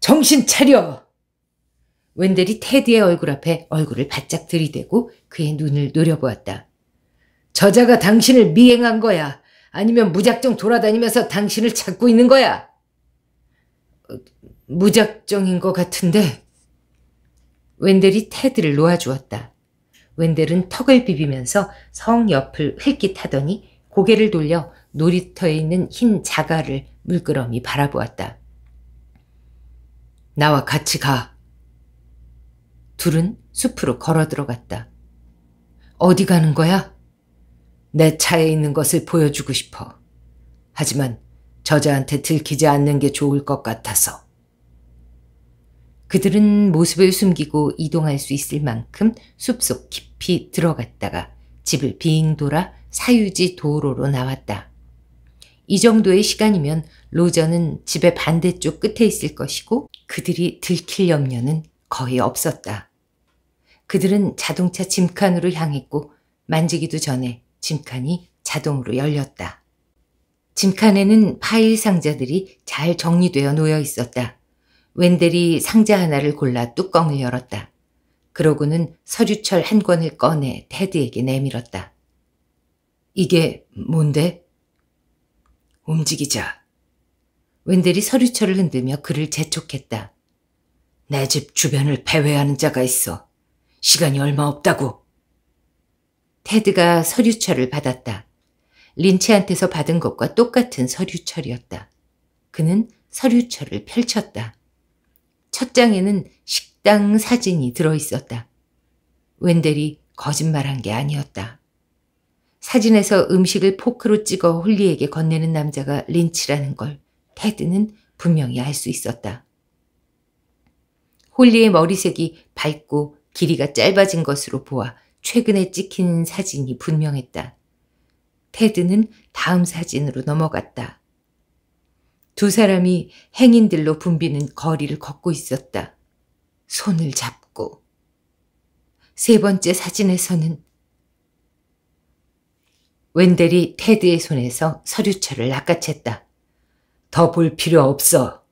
정신 차려! 웬델이 테드의 얼굴 앞에 얼굴을 바짝 들이대고 그의 눈을 노려보았다. 저자가 당신을 미행한 거야. 아니면 무작정 돌아다니면서 당신을 찾고 있는 거야. 어, 무작정인 것 같은데. 웬델이 테드를 놓아주었다. 웬델은 턱을 비비면서 성 옆을 흘깃하더니 고개를 돌려 놀이터에 있는 흰 자갈을 물끄러미 바라보았다. 나와 같이 가. 둘은 숲으로 걸어 들어갔다. 어디 가는 거야? 내 차에 있는 것을 보여주고 싶어. 하지만 저자한테 들키지 않는 게 좋을 것 같아서. 그들은 모습을 숨기고 이동할 수 있을 만큼 숲속 깊이 들어갔다가 집을 빙 돌아 사유지 도로로 나왔다. 이 정도의 시간이면 로저는 집의 반대쪽 끝에 있을 것이고 그들이 들킬 염려는 거의 없었다. 그들은 자동차 짐칸으로 향했고 만지기도 전에 짐칸이 자동으로 열렸다. 짐칸에는 파일 상자들이 잘 정리되어 놓여 있었다. 웬델이 상자 하나를 골라 뚜껑을 열었다. 그러고는 서류철 한 권을 꺼내 테드에게 내밀었다. 이게 뭔데? 움직이자. 웬들이 서류철을 흔들며 그를 재촉했다. 내 집 주변을 배회하는 자가 있어. 시간이 얼마 없다고. 테드가 서류철을 받았다. 린치한테서 받은 것과 똑같은 서류철이었다. 그는 서류철을 펼쳤다. 첫 장에는 식당 사진이 들어있었다. 웬델이 거짓말한 게 아니었다. 사진에서 음식을 포크로 찍어 홀리에게 건네는 남자가 린치라는 걸 테드는 분명히 알 수 있었다. 홀리의 머리색이 밝고 길이가 짧아진 것으로 보아 최근에 찍힌 사진이 분명했다. 테드는 다음 사진으로 넘어갔다. 두 사람이 행인들로 붐비는 거리를 걷고 있었다. 손을 잡고. 세 번째 사진에서는 웬델이 테드의 손에서 서류철을 낚아챘다. 더 볼 필요 없어.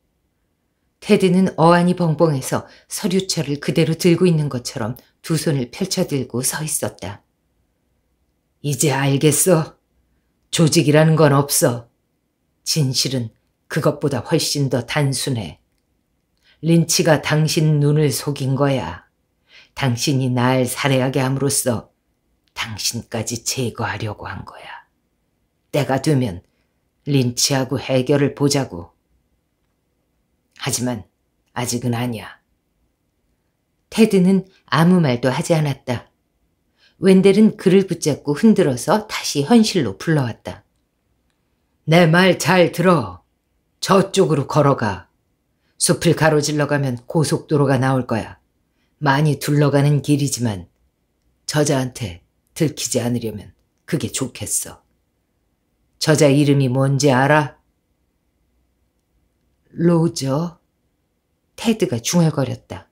테드는 어안이 벙벙해서 서류철을 그대로 들고 있는 것처럼 두 손을 펼쳐들고 서 있었다. 이제 알겠어. 조직이라는 건 없어. 진실은 그것보다 훨씬 더 단순해. 린치가 당신 눈을 속인 거야. 당신이 날 살해하게 함으로써 당신까지 제거하려고 한 거야. 때가 되면 린치하고 해결을 보자고. 하지만 아직은 아니야. 테드는 아무 말도 하지 않았다. 웬델은 그를 붙잡고 흔들어서 다시 현실로 불러왔다. 내 말 잘 들어. 저쪽으로 걸어가. 숲을 가로질러 가면 고속도로가 나올 거야. 많이 둘러가는 길이지만 저자한테 들키지 않으려면 그게 좋겠어. 저자 이름이 뭔지 알아? 로저. 테드가 중얼거렸다.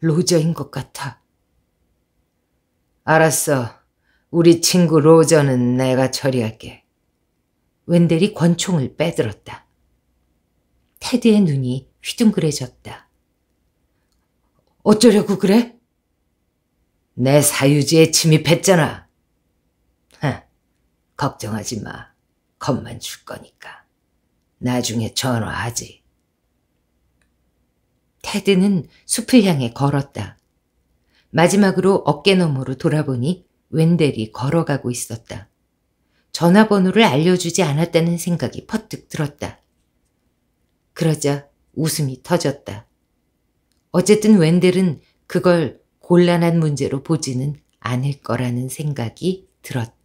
로저인 것 같아. 알았어. 우리 친구 로저는 내가 처리할게. 웬델이 권총을 빼들었다. 테드의 눈이 휘둥그레졌다. 어쩌려고 그래? 내 사유지에 침입했잖아. 하, 걱정하지 마. 겁만 줄 거니까. 나중에 전화하지. 테드는 숲을 향해 걸었다. 마지막으로 어깨너머로 돌아보니 웬델이 걸어가고 있었다. 전화번호를 알려주지 않았다는 생각이 퍼뜩 들었다. 그러자 웃음이 터졌다. 어쨌든 웬델은 그걸 곤란한 문제로 보지는 않을 거라는 생각이 들었다.